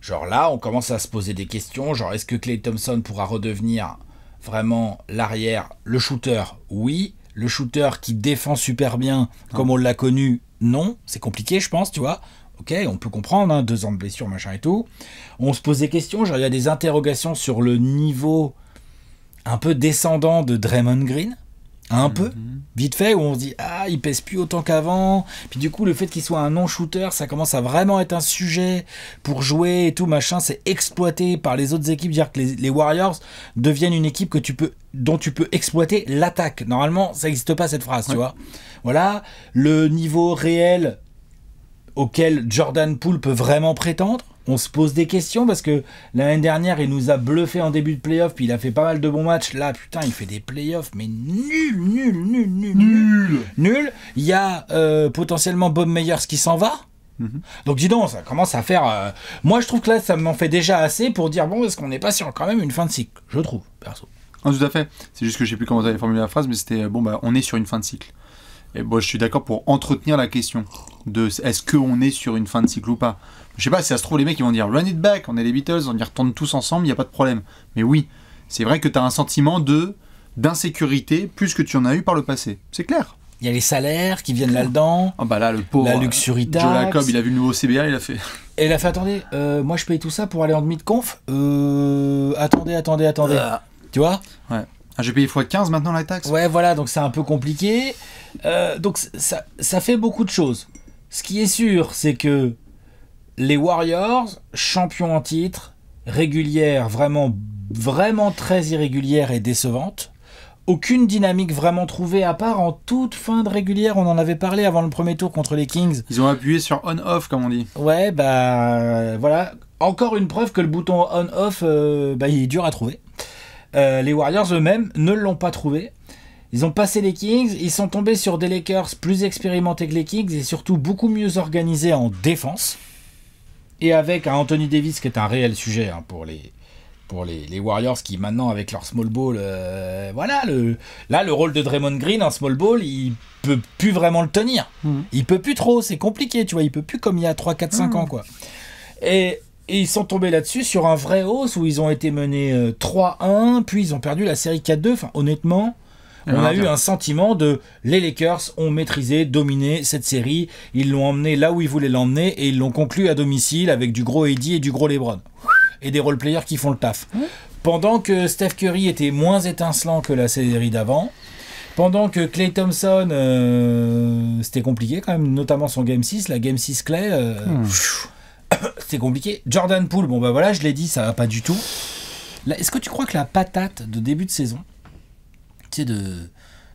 genre là, on commence à se poser des questions. Genre, est-ce que Clay Thompson pourra redevenir vraiment l'arrière, le shooter Oui. Le shooter qui défend super bien, comme on l'a connu, non. C'est compliqué, je pense, tu vois. Ok, on peut comprendre, hein, deux ans de blessure, machin et tout. On se pose des questions. Genre, il y a des interrogations sur le niveau un peu descendant de Draymond Green, un peu, mhm. vite fait, où on se dit ah, il pèse plus autant qu'avant. Puis du coup, le fait qu'il soit un non-shooter, ça commence à vraiment être un sujet pour jouer et tout, machin. C'est exploité par les autres équipes. Dire que les, Warriors deviennent une équipe que tu peux, dont tu peux exploiter l'attaque. Normalement, ça n'existe pas cette phrase, tu vois. Voilà, le niveau réel auquel Jordan Poole peut vraiment prétendre on se pose des questions parce que l'année dernière, il nous a bluffé en début de playoff, puis il a fait pas mal de bons matchs. Là, putain, il fait des playoffs, mais nul, nul, nul, nul, nul. Nul. Il y a euh, potentiellement Bob Meyers qui s'en va. Mhm. Donc dis donc, ça commence à faire... Euh, moi je trouve que là ça m'en fait déjà assez pour dire bon est-ce qu'on n'est pas sur quand même une fin de cycle Je trouve, perso. Ah, tout à fait. C'est juste que j'ai sais plus comment vous avez formulé la phrase, mais c'était euh, bon bah on est sur une fin de cycle. Et bon, je suis d'accord pour entretenir la question de est-ce qu'on est sur une fin de cycle ou pas. Je sais pas, si ça se trouve, les mecs, ils vont dire Run it back, on est les Beatles, on y retourne tous ensemble, il n'y a pas de problème. Mais oui, c'est vrai que tu as un sentiment de d'insécurité plus que tu en as eu par le passé. C'est clair. Il y a les salaires qui viennent là-dedans. Ah bah là, le pauvre. La luxurie euh, Joe Lacob, il a vu le nouveau CBA, il a fait. Et il a fait attendez, euh, moi je paye tout ça pour aller en demi de conf. Euh, attendez, attendez, attendez. Ah. Tu vois Ouais. Ah, j'ai payé x15 maintenant la taxe. Ouais, voilà, donc c'est un peu compliqué. Euh, donc ça, ça fait beaucoup de choses. Ce qui est sûr, c'est que les Warriors, champions en titre, régulière, vraiment, vraiment très irrégulière et décevante. Aucune dynamique vraiment trouvée à part en toute fin de régulière. On en avait parlé avant le premier tour contre les Kings. Ils ont appuyé sur on-off, comme on dit. Ouais, bah voilà. Encore une preuve que le bouton on-off, euh, bah, il est dur à trouver. Euh, les Warriors eux-mêmes ne l'ont pas trouvé. Ils ont passé les Kings, ils sont tombés sur des Lakers plus expérimentés que les Kings et surtout beaucoup mieux organisés en défense et avec hein, Anthony Davis qui est un réel sujet hein, pour les pour les, Warriors qui maintenant avec leur small ball, euh, voilà, le, là le rôle de Draymond Green en small ball, il peut plus vraiment le tenir. il mm. Il peut plus trop, c'est compliqué, tu vois, il peut plus comme il y a 3, 4, 5 ans quoi. Et, et, ils sont tombés là-dessus sur un vrai hausse où ils ont été menés 3-1, euh, puis ils ont perdu la série 4-2, enfin honnêtement, on a eu un sentiment de les Lakers ont maîtrisé, dominé cette série, ils l'ont emmené là où ils voulaient l'emmener et ils l'ont conclu à domicile avec du gros Eddie et du gros LeBron et des role-players qui font le taf. Pendant que Steph Curry était moins étincelant que la série d'avant, pendant que Clay Thompson, euh, c'était compliqué quand même, notamment son Game 6, la Game 6 Clay, euh, hmm. c'était compliqué. Jordan Poole, bon bah voilà, je l'ai dit, ça va pas du tout. Est-ce que tu crois que la patate de début de saison, de,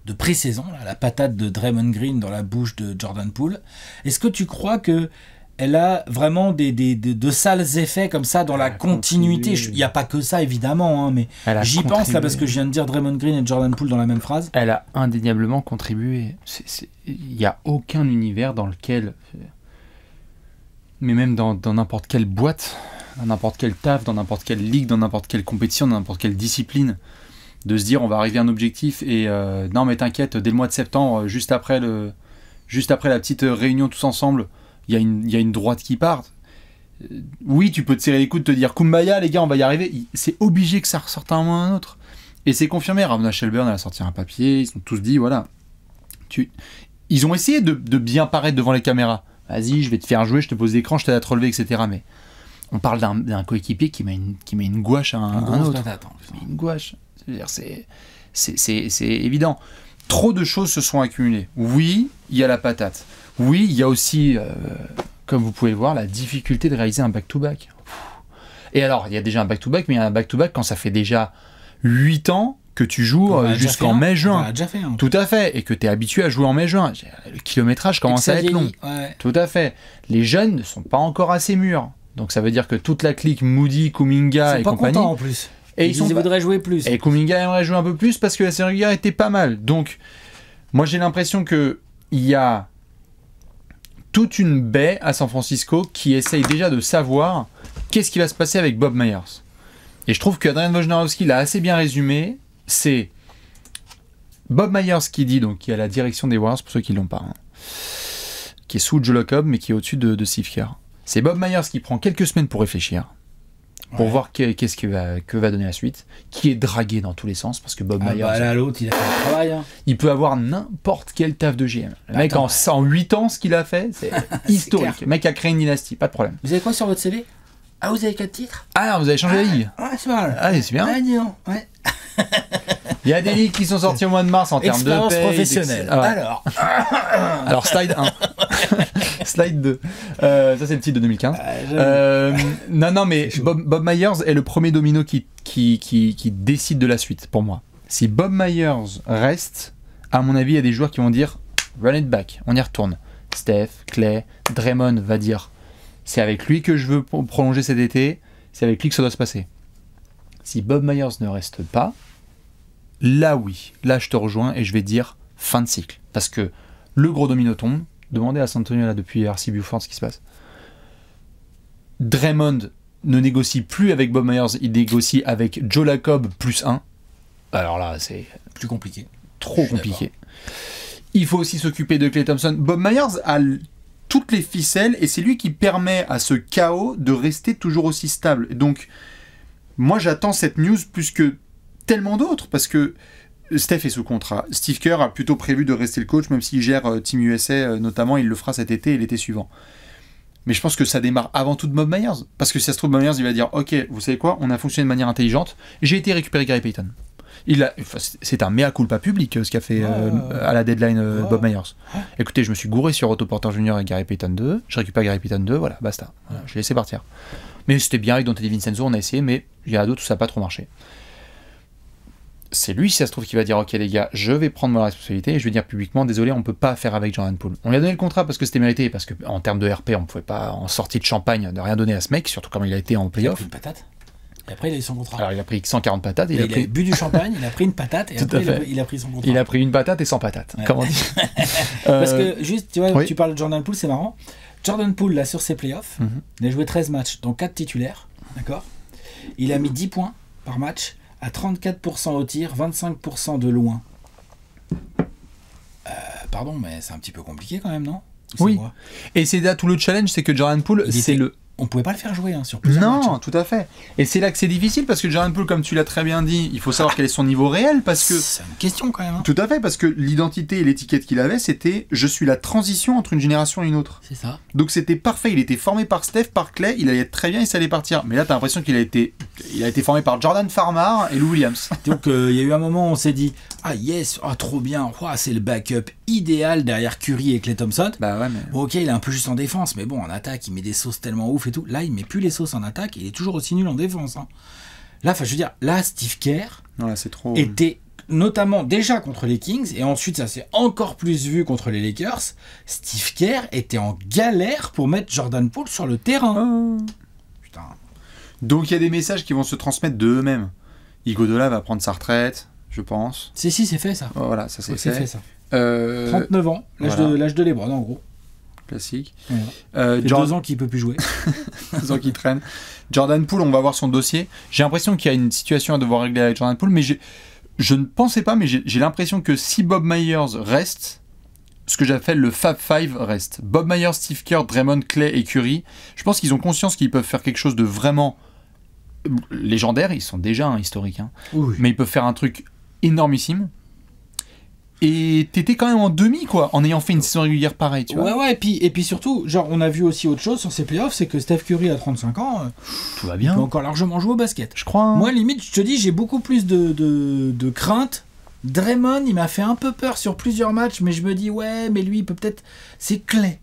de pré-saison, la patate de Draymond Green dans la bouche de Jordan Poole. Est-ce que tu crois que elle a vraiment des, des, de sales effets comme ça dans la continuité. Il n'y a pas que ça, évidemment, hein, mais j'y pense là parce que je viens de dire Draymond Green et Jordan Poole dans la même phrase. Elle a indéniablement contribué. Il n'y a aucun univers dans lequel. Mais même dans n'importe quelle boîte, dans n'importe quelle taf, dans n'importe quelle ligue, dans n'importe quelle compétition, dans n'importe quelle discipline, de se dire on va arriver à un objectif et euh, non mais t'inquiète, dès le mois de septembre, euh, juste après, le, juste après la petite euh, réunion tous ensemble, il y, y, a une droite qui part. Oui, tu peux te serrer les coudes, te dire Kumbaya les gars, on va y arriver. C'est obligé que ça ressorte à un moment ou à un autre. Et c'est confirmé, Ramona Shelburne a sorti un papier, ils ont tous dit voilà. Tu... Ils ont essayé de, bien paraître devant les caméras. Vas-y, je vais te faire jouer, je te pose l'écran, je t'aide à te relever, etc. Mais on parle d'un coéquipier qui met une, qui met gouache à un, autre. attends, une gouache. C'est évident. Trop de choses se sont accumulées. Oui, il y a la patate. Oui, il y a aussi, euh, comme vous pouvez le voir, la difficulté de réaliser un back-to-back. Et alors, il y a déjà un back-to-back, mais il y a un back-to-back quand ça fait déjà 8 ans que tu joues euh, jusqu'en mai-juin. Tout à fait. Et que tu es habitué à jouer en mai-juin. Le kilométrage commence à être long. Tout à fait. Les jeunes ne sont pas encore assez mûrs. Donc ça veut dire que toute la clique Moody, Kuminga et compagnie. en plus. Et ils, voudraient jouer plus. Et Kuminga aimerait jouer un peu plus parce que la série guerre était pas mal. Donc, moi j'ai l'impression que il y a toute une baie à San Francisco qui essaye déjà de savoir qu'est-ce qui va se passer avec Bob Myers. Et je trouve que Adrian Wojnarowski l'a assez bien résumé. C'est Bob Myers qui dit, donc qui a la direction des Warriors, pour ceux qui l'ont pas, hein, qui est sous Joe mais qui est au-dessus de, de C'est Bob Myers qui prend quelques semaines pour réfléchir, pour voir qu'est-ce que va, que va donner la suite, qui est dragué dans tous les sens, parce que Bob ah, Mayer bah, l'autre, il hein. Il peut avoir n'importe quelle taf de GM. Le mec, en, 108 ans, ce qu'il a fait, c'est historique. mec a créé une dynastie, pas de problème. Vous avez quoi sur votre CV Ah, vous avez 4 titres Ah, non, vous avez changé vie Ah, c'est mal. Ah, c'est bien. Ah, non, ouais. Il y a des ligues qui sont sortis au mois de mars en termes de paye, professionnelle. Alors, slide 1. Slide 2. Euh, ça, c'est le titre de 2015. Ah, euh, non, non, mais Bob, Myers est le premier domino qui, qui, qui, qui, décide de la suite, pour moi. Si Bob Myers reste, à mon avis, il y a des joueurs qui vont dire run it back, on y retourne. Steph, Clay, Draymond va dire c'est avec lui que je veux prolonger cet été, c'est avec lui que ça doit se passer. Si Bob Myers ne reste pas, là oui, là je te rejoins et je vais dire fin de cycle. Parce que le gros domino tombe. Demandez à Santonio là depuis RC Buford ce qui se passe. Draymond ne négocie plus avec Bob Myers, il négocie avec Joe Lacob plus 1. Alors là, c'est. Plus compliqué. Trop compliqué. Il faut aussi s'occuper de Clay Thompson. Bob Myers a toutes les ficelles et c'est lui qui permet à ce chaos de rester toujours aussi stable. Donc, moi j'attends cette news puisque que tellement d'autres parce que Steph est sous contrat. Steve Kerr a plutôt prévu de rester le coach, même s'il gère euh, Team USA euh, notamment, il le fera cet été et l'été suivant. Mais je pense que ça démarre avant tout de Bob Myers. Parce que si ça se trouve, Bob Myers, il va dire Ok, vous savez quoi, on a fonctionné de manière intelligente, j'ai été récupérer Gary Payton. c'est un mea culpa public euh, ce qu'a fait à la deadline Bob Myers. Écoutez, je me suis gouré sur Otto Porter Jr. et Gary Payton 2, je récupère Gary Payton 2, voilà, basta. je l'ai laissé partir. Mais c'était bien avec Dante Vincenzo, on a essayé, mais il y a d'autres où ça n'a pas trop marché c'est lui, si ça se trouve, qui va dire Ok, les gars, je vais prendre ma responsabilité et je vais dire publiquement Désolé, on ne peut pas faire avec Jordan Poole. On lui a donné le contrat parce que c'était mérité, parce qu'en termes de RP, on ne pouvait pas, en sortie de champagne, ne rien donner à ce mec, surtout comme il a été en playoff. Il a pris une patate. Et après, il a eu son contrat. Alors, il a pris 140 patates. il, a, bu du champagne, il a pris une patate et après, il a, pris son contrat. Il a pris une patate et 100 patates. Comment dit euh, Parce que, juste, tu vois, tu parles de Jordan Poole, c'est marrant. Jordan Poole, là, sur ses playoffs, mhm. il a joué 13 matchs, dont 4 titulaires. D'accord Il a mis 10 points par match à 34% au tir, 25% de loin. Euh, pardon, mais c'est un petit peu compliqué quand même, non oui. Et c'est là tout le challenge, c'est que Jordan Poole, c'est le on pouvait pas le faire jouer hein, sur plusieurs Non, tout à fait. Et c'est là que c'est difficile parce que Jordan Poole, comme tu l'as très bien dit, il faut savoir quel est son niveau réel parce que c'est une question quand même. Hein. Tout à fait parce que l'identité et l'étiquette qu'il avait, c'était je suis la transition entre une génération et une autre. C'est ça. Donc c'était parfait, il était formé par Steph, par Clay, il allait être très bien, il allait partir. Mais là t'as l'impression qu'il a été il a été formé par Jordan Farmar et Lou Williams. Donc euh, il y a eu un moment où on s'est dit ah yes, ah trop bien, c'est le backup idéal derrière Curry et Clay Thompson. Bah ouais, mais... Bon, ok, il est un peu juste en défense, mais bon, en attaque, il met des sauces tellement ouf et tout. Là, il met plus les sauces en attaque, il est toujours aussi nul en défense. Hein. Là, enfin, je veux dire, là, Steve Kerr non, là, trop... était notamment déjà contre les Kings, et ensuite ça s'est encore plus vu contre les Lakers, Steve Kerr était en galère pour mettre Jordan Poole sur le terrain. Oh. Putain. Donc il y a des messages qui vont se transmettre de eux-mêmes. Igodola va prendre sa retraite, je pense. Si, si, c'est fait ça. Oh, voilà, ça c'est fait ça. 39 euh, ans, l'âge de, de en gros. Classique. Euh, deux ans qu'il peut plus jouer. deux ans qu'il traîne. Jordan Poole, on va voir son dossier. J'ai l'impression qu'il y a une situation à devoir régler avec Jordan Poole, mais je ne pensais pas, mais j'ai l'impression que si Bob Myers reste, ce que j'appelle le Fab Five reste. Bob Myers, Steve Kerr, Draymond Clay et Curry, je pense qu'ils ont conscience qu'ils peuvent faire quelque chose de vraiment légendaire. Ils sont déjà un hein, historiques, hein. mais ils peuvent faire un truc énormissime et t'étais quand même en demi quoi en ayant fait une saison régulière pareille tu vois ouais ouais et puis et puis surtout genre on a vu aussi autre chose sur ces playoffs c'est que Steph Curry à 35 ans euh, tout va bien il peut encore largement jouer au basket je crois hein. moi limite je te dis j'ai beaucoup plus de, de, de crainte Draymond il m'a fait un peu peur sur plusieurs matchs mais je me dis ouais mais lui il peut peut-être c'est Clay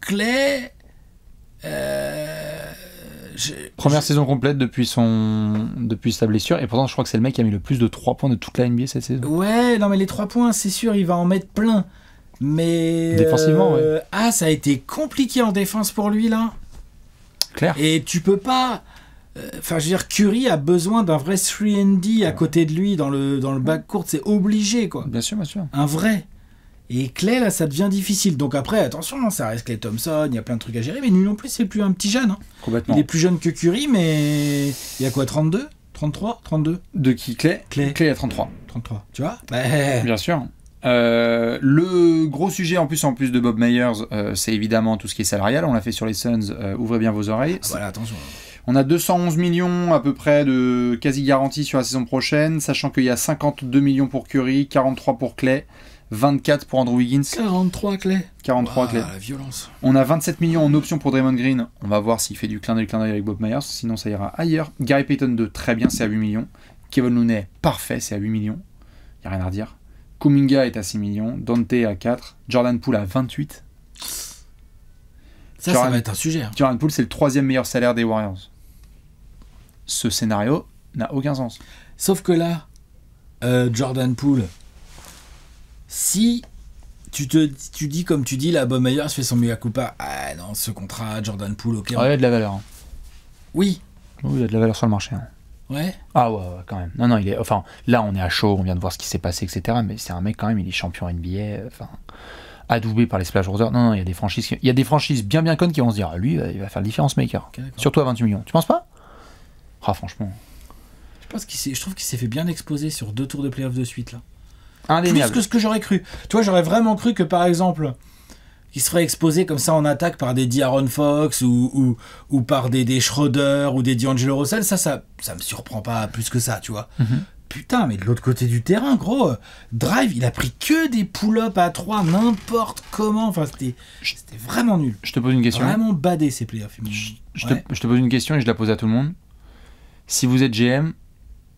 Clay Première saison complète depuis, son... depuis sa blessure, et pourtant je crois que c'est le mec qui a mis le plus de 3 points de toute la NBA cette saison. Ouais, non mais les 3 points, c'est sûr, il va en mettre plein. Mais. Défensivement, euh, Ah, ça a été compliqué en défense pour lui là. Claire. Et tu peux pas. Euh, enfin, je veux dire, Curry a besoin d'un vrai 3D à côté de lui dans le, dans le c'est obligé quoi. Bien sûr, bien sûr. Un vrai. Et Clay, là, ça devient difficile. Donc après, attention, hein, ça reste Clay Thompson, il y a plein de trucs à gérer, mais lui non plus, c'est plus un petit jeune. Hein. Il est plus jeune que Curry, mais il y a quoi, 32 33 32 De qui Clay Clay, Clay à 33. 33, tu vois bah, Bien sûr. Euh, le gros sujet en plus en plus de Bob Myers, euh, c'est évidemment tout ce qui est salarial. On l'a fait sur les Suns. Euh, ouvrez bien vos oreilles. Ah, voilà, attention. On a 211 millions à peu près de quasi garantie sur la saison prochaine, sachant qu'il y a 52 millions pour Curry, 43 pour Clay. 24 pour Andrew Wiggins. 43 clés. 43 clés. La violence. On a 27 millions en option pour Draymond Green. On va voir s'il fait du clin d'œil clin d'œil avec Bob Myers, sinon ça ira ailleurs. Gary Payton 2, très bien, c'est à 8 millions. Kevin Looney, parfait, c'est à 8 millions. Il a rien à redire. Kuminga est à 6 millions, Dante à 4, Jordan Poole à 28. Ça, ça va être un sujet. Hein. Jordan Poole, c'est le troisième meilleur salaire des Warriors. Ce scénario n'a aucun sens. Sauf que là, euh, Jordan Poole, si tu te tu dis comme tu dis, la bonne meilleure se fait son mea coup Ah non, ce contrat, Jordan Poole, ok. Ah, il a de la valeur. Hein. Oui. il a de la valeur sur le marché. Hein. Ouais. Ah ouais, quand même. Non, non, il est. Enfin, là, on est à chaud, on vient de voir ce qui s'est passé, etc. Mais c'est un mec quand même, il est champion NBA. Enfin adoubé par les splash brothers. Non, non, il y a des franchises, il y a des franchises bien bien connes qui vont se dire, lui, euh, il va faire le différence maker. Surtout à 28 millions. Tu penses pas Ah, franchement. Je pense qu'il je trouve qu'il s'est fait bien exposer sur deux tours de playoff de suite là. Plus que ce que j'aurais cru. Tu vois, j'aurais vraiment cru que par exemple, il serait exposé comme ça en attaque par des D'Aaron Fox ou, ou, par des, des ou des D'Angelo Russell, ça, ça, ça me surprend pas plus que ça, tu vois. Mhm. Putain, mais de l'autre côté du terrain, gros, euh, Drive, il a pris que des pull up à 3, n'importe comment. Enfin, c'était vraiment nul. Je te pose une question. Vraiment badé ces playoffs. Je, je, te, pose une question et je la pose à tout le monde. Si vous êtes GM,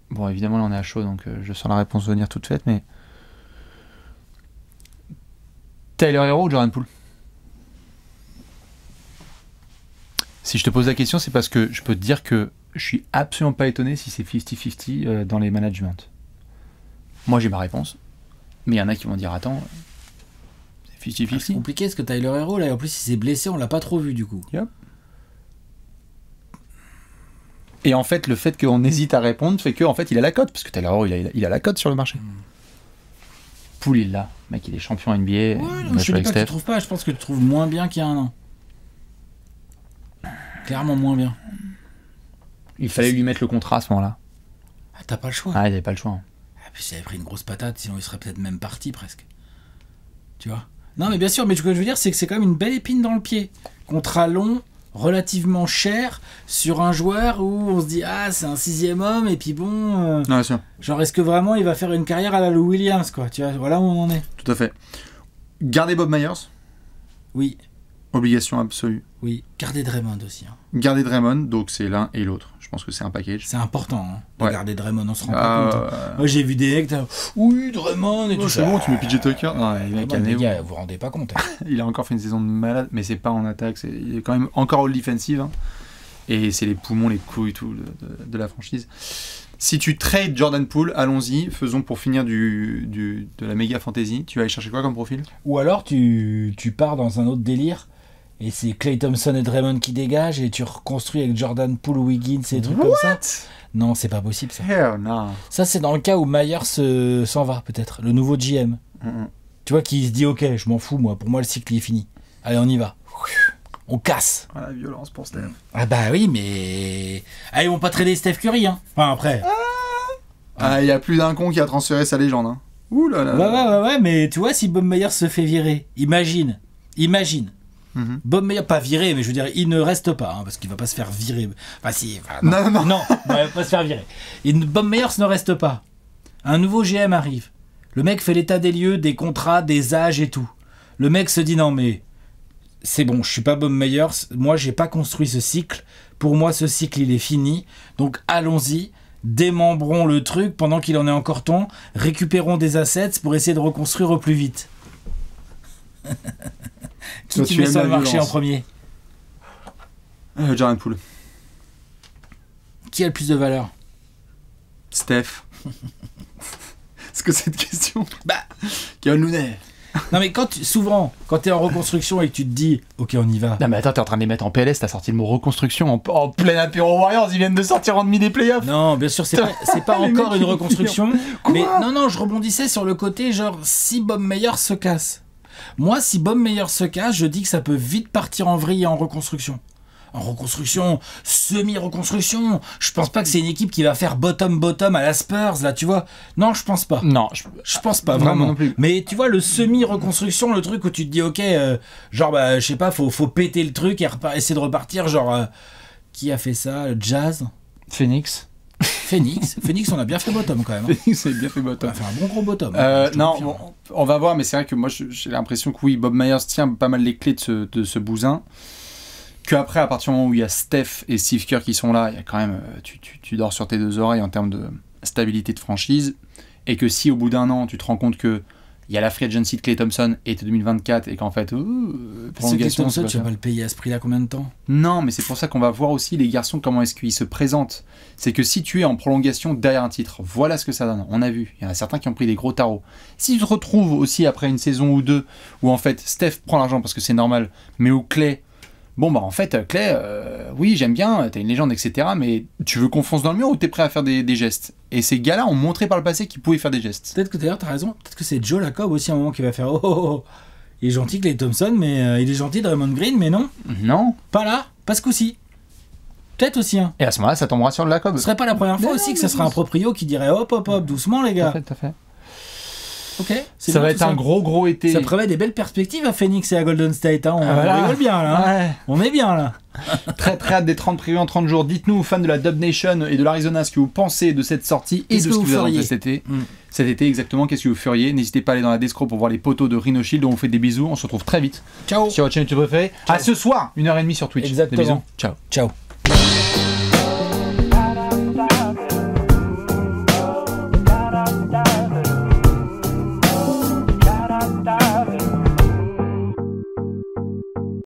bon, évidemment, là, on est à chaud, donc euh, je sens la réponse venir toute faite, mais Tyler Hero ou Jordan Poole Si je te pose la question, c'est parce que je peux te dire que je suis absolument pas étonné si c'est 50-50 euh, dans les managements. Moi, j'ai ma réponse. Mais il y en a qui vont dire Attends, c'est 50-50. Ah, c'est compliqué ce que Tyler Hero, là, en plus, il s'est blessé, on l'a pas trop vu du coup. Et en fait, le fait qu'on hésite à répondre fait qu'en fait, il a la cote, parce que Tyler Hero, il a, la cote sur le marché. Hmm. Poole, il l'a mec, il est champion NBA. Ouais, non, je ne tu trouves pas, je pense que tu trouves moins bien qu'il y a un an. Clairement moins bien. Il fallait lui mettre le contrat à ce moment-là. Ah, t'as pas le choix. Ah, il pas le choix. Hein. Ah, puis avait pris une grosse patate, sinon il serait peut-être même parti presque. Tu vois Non, mais bien sûr, mais ce que je veux dire, c'est que c'est quand même une belle épine dans le pied. Contrat long, relativement cher sur un joueur où on se dit ah c'est un sixième homme et puis bon euh, sûr. genre est-ce que vraiment il va faire une carrière à la Lou Williams quoi tu vois voilà où on en est tout à fait gardez Bob Myers oui Obligation absolue. Oui, garder Draymond aussi. Hein. Garder Draymond, donc c'est l'un et l'autre. Je pense que c'est un package. C'est important hein, de garder Draymond, on se rend pas ah, compte. Hein. Moi j'ai vu des actes, oui Draymond et tout C'est bon, tu mets PJ Tucker. Non, ah, les gars, vous vous rendez pas compte. Hein. il a encore fait une saison de malade, mais c'est pas en attaque, c'est... il est quand même encore all defensive. Et c'est les poumons, les couilles et tout de, la franchise. Si tu trades Jordan Poole, allons-y, faisons pour finir du, de la méga fantasy. Tu vas aller chercher quoi comme profil Ou alors tu pars dans un autre délire et c'est Clay Thompson et Draymond qui dégagent et tu reconstruis avec Jordan Poole, Wiggins et des trucs comme ça. Non, c'est pas possible ça. Ça, c'est dans le cas où Myers euh, s'en va, peut-être, le nouveau GM. Tu vois, qui se dit Ok, je m'en fous, moi, pour moi, le cycle est fini. Allez, on y va. On casse. Ah, la violence pour mm. Ah, bah oui, mais. Ah, ils vont pas trader Steph Curry, hein. Enfin, après. Ah. ah, il y a plus d'un con qui a transféré sa légende, hein. Ouh là là. Ouais, ouais, ouais, ouais, mais tu vois, si Bob Myers se fait virer, imagine. Imagine. Mhm. Bob pas viré, mais je veux dire, il ne reste pas, hein, parce qu'il va pas se faire virer. Enfin, si, non, non, non. il va pas se faire virer. Il, Bob Meyers ne reste pas. Un nouveau GM arrive. Le mec fait l'état des lieux, des contrats, des âges et tout. Le mec se dit non, mais c'est bon, je suis pas Bob Meyers, moi j'ai pas construit ce cycle. Pour moi, ce cycle il est fini. Donc allons-y, démembrons le truc pendant qu'il en est encore temps, récupérons des assets pour essayer de reconstruire au plus vite. qui tu, mets sur le marché en premier euh, Jaren Poole. Qui a le plus de valeur Steph. Est-ce que cette question Bah Kevin Looney non mais quand tu, souvent, quand t'es en reconstruction et que tu te dis, ok on y va. Non mais attends, t'es en train de les mettre en PLS, t'as sorti le mot reconstruction en, plein apéro Warriors, ils viennent de sortir en demi des playoffs. Non, bien sûr, c'est pas, pas encore une reconstruction. mais non, non, je rebondissais sur le côté genre si Bob Meyer se casse. Moi, si Bob Meyer se casse, je dis que ça peut vite partir en vrille et en reconstruction. En reconstruction, semi-reconstruction. Je pense pas que c'est une équipe qui va faire bottom-bottom à la Spurs, là, tu vois. Non, je pense pas. Non, je, pense pas, vraiment. Non, plus. Mais tu vois, le semi-reconstruction, le truc où tu te dis, ok, euh, genre, bah, je sais pas, faut, faut péter le truc et essayer de repartir, genre, euh, qui a fait ça jazz Phoenix Phoenix. Phoenix, on a bien fait bottom quand même. Hein. Phoenix, on a bien fait bottom. On a fait un bon gros bottom. Euh, non, on va voir, mais c'est vrai que moi, j'ai l'impression que oui, Bob Myers tient pas mal les clés de ce, de ce bousin. après, à partir du moment où il y a Steph et Steve Kerr qui sont là, il y a quand même, euh, tu, tu dors sur tes deux oreilles en termes de stabilité de franchise. Et que si au bout d'un an, tu te rends compte que il y a la free agency de Clay Thompson était 2024 et qu'en fait, tu vas le payer à ce prix-là combien de temps Non, mais c'est pour ça qu'on va voir aussi les garçons comment est-ce qu'ils se présentent. C'est que si tu es en prolongation derrière un titre, voilà ce que ça donne. On a vu, il y en a certains qui ont pris des gros tarots. Si tu te retrouves aussi après une saison ou deux où en fait Steph prend l'argent parce que c'est normal, mais où Clay Bon, bah en fait, Clay, euh, oui, j'aime bien, t'es une légende, etc. Mais tu veux qu'on fonce dans le mur ou t'es prêt à faire des, gestes Et ces gars-là ont montré par le passé qu'ils pouvaient faire des gestes. Peut-être que d'ailleurs, t'as raison. Peut-être que c'est Joe Lacob aussi un moment qui va faire oh, oh, oh, il est gentil Clay Thompson, mais euh, il est gentil Draymond Green, mais non. Non. Pas là, pas ce coup-ci. Peut-être aussi. Hein. Et à ce moment-là, ça tombera sur le Lacob. Ce serait pas la première fois aussi que ce serait un proprio qui dirait hop, hop, hop, doucement, les gars. Tout tout à fait. Ça va être un gros gros été. Ça promet des belles perspectives à hein, Phoenix et à Golden State. Hein. On, ah, rigole bien là. Hein. On est bien là. très très hâte des 30 privés en 30 jours. Dites-nous, fans de la Dub Nation et de l'Arizona, ce que vous pensez de cette sortie et de ce que vous, cet été. Hmm. Cet été, exactement, qu'est-ce que vous feriez N'hésitez pas à aller dans la Descro pour voir les poteaux de Rhino dont On fait des bisous. On se retrouve très vite. Ciao. Sur votre À ce soir, heure et demie sur Twitch. Ciao. Ciao.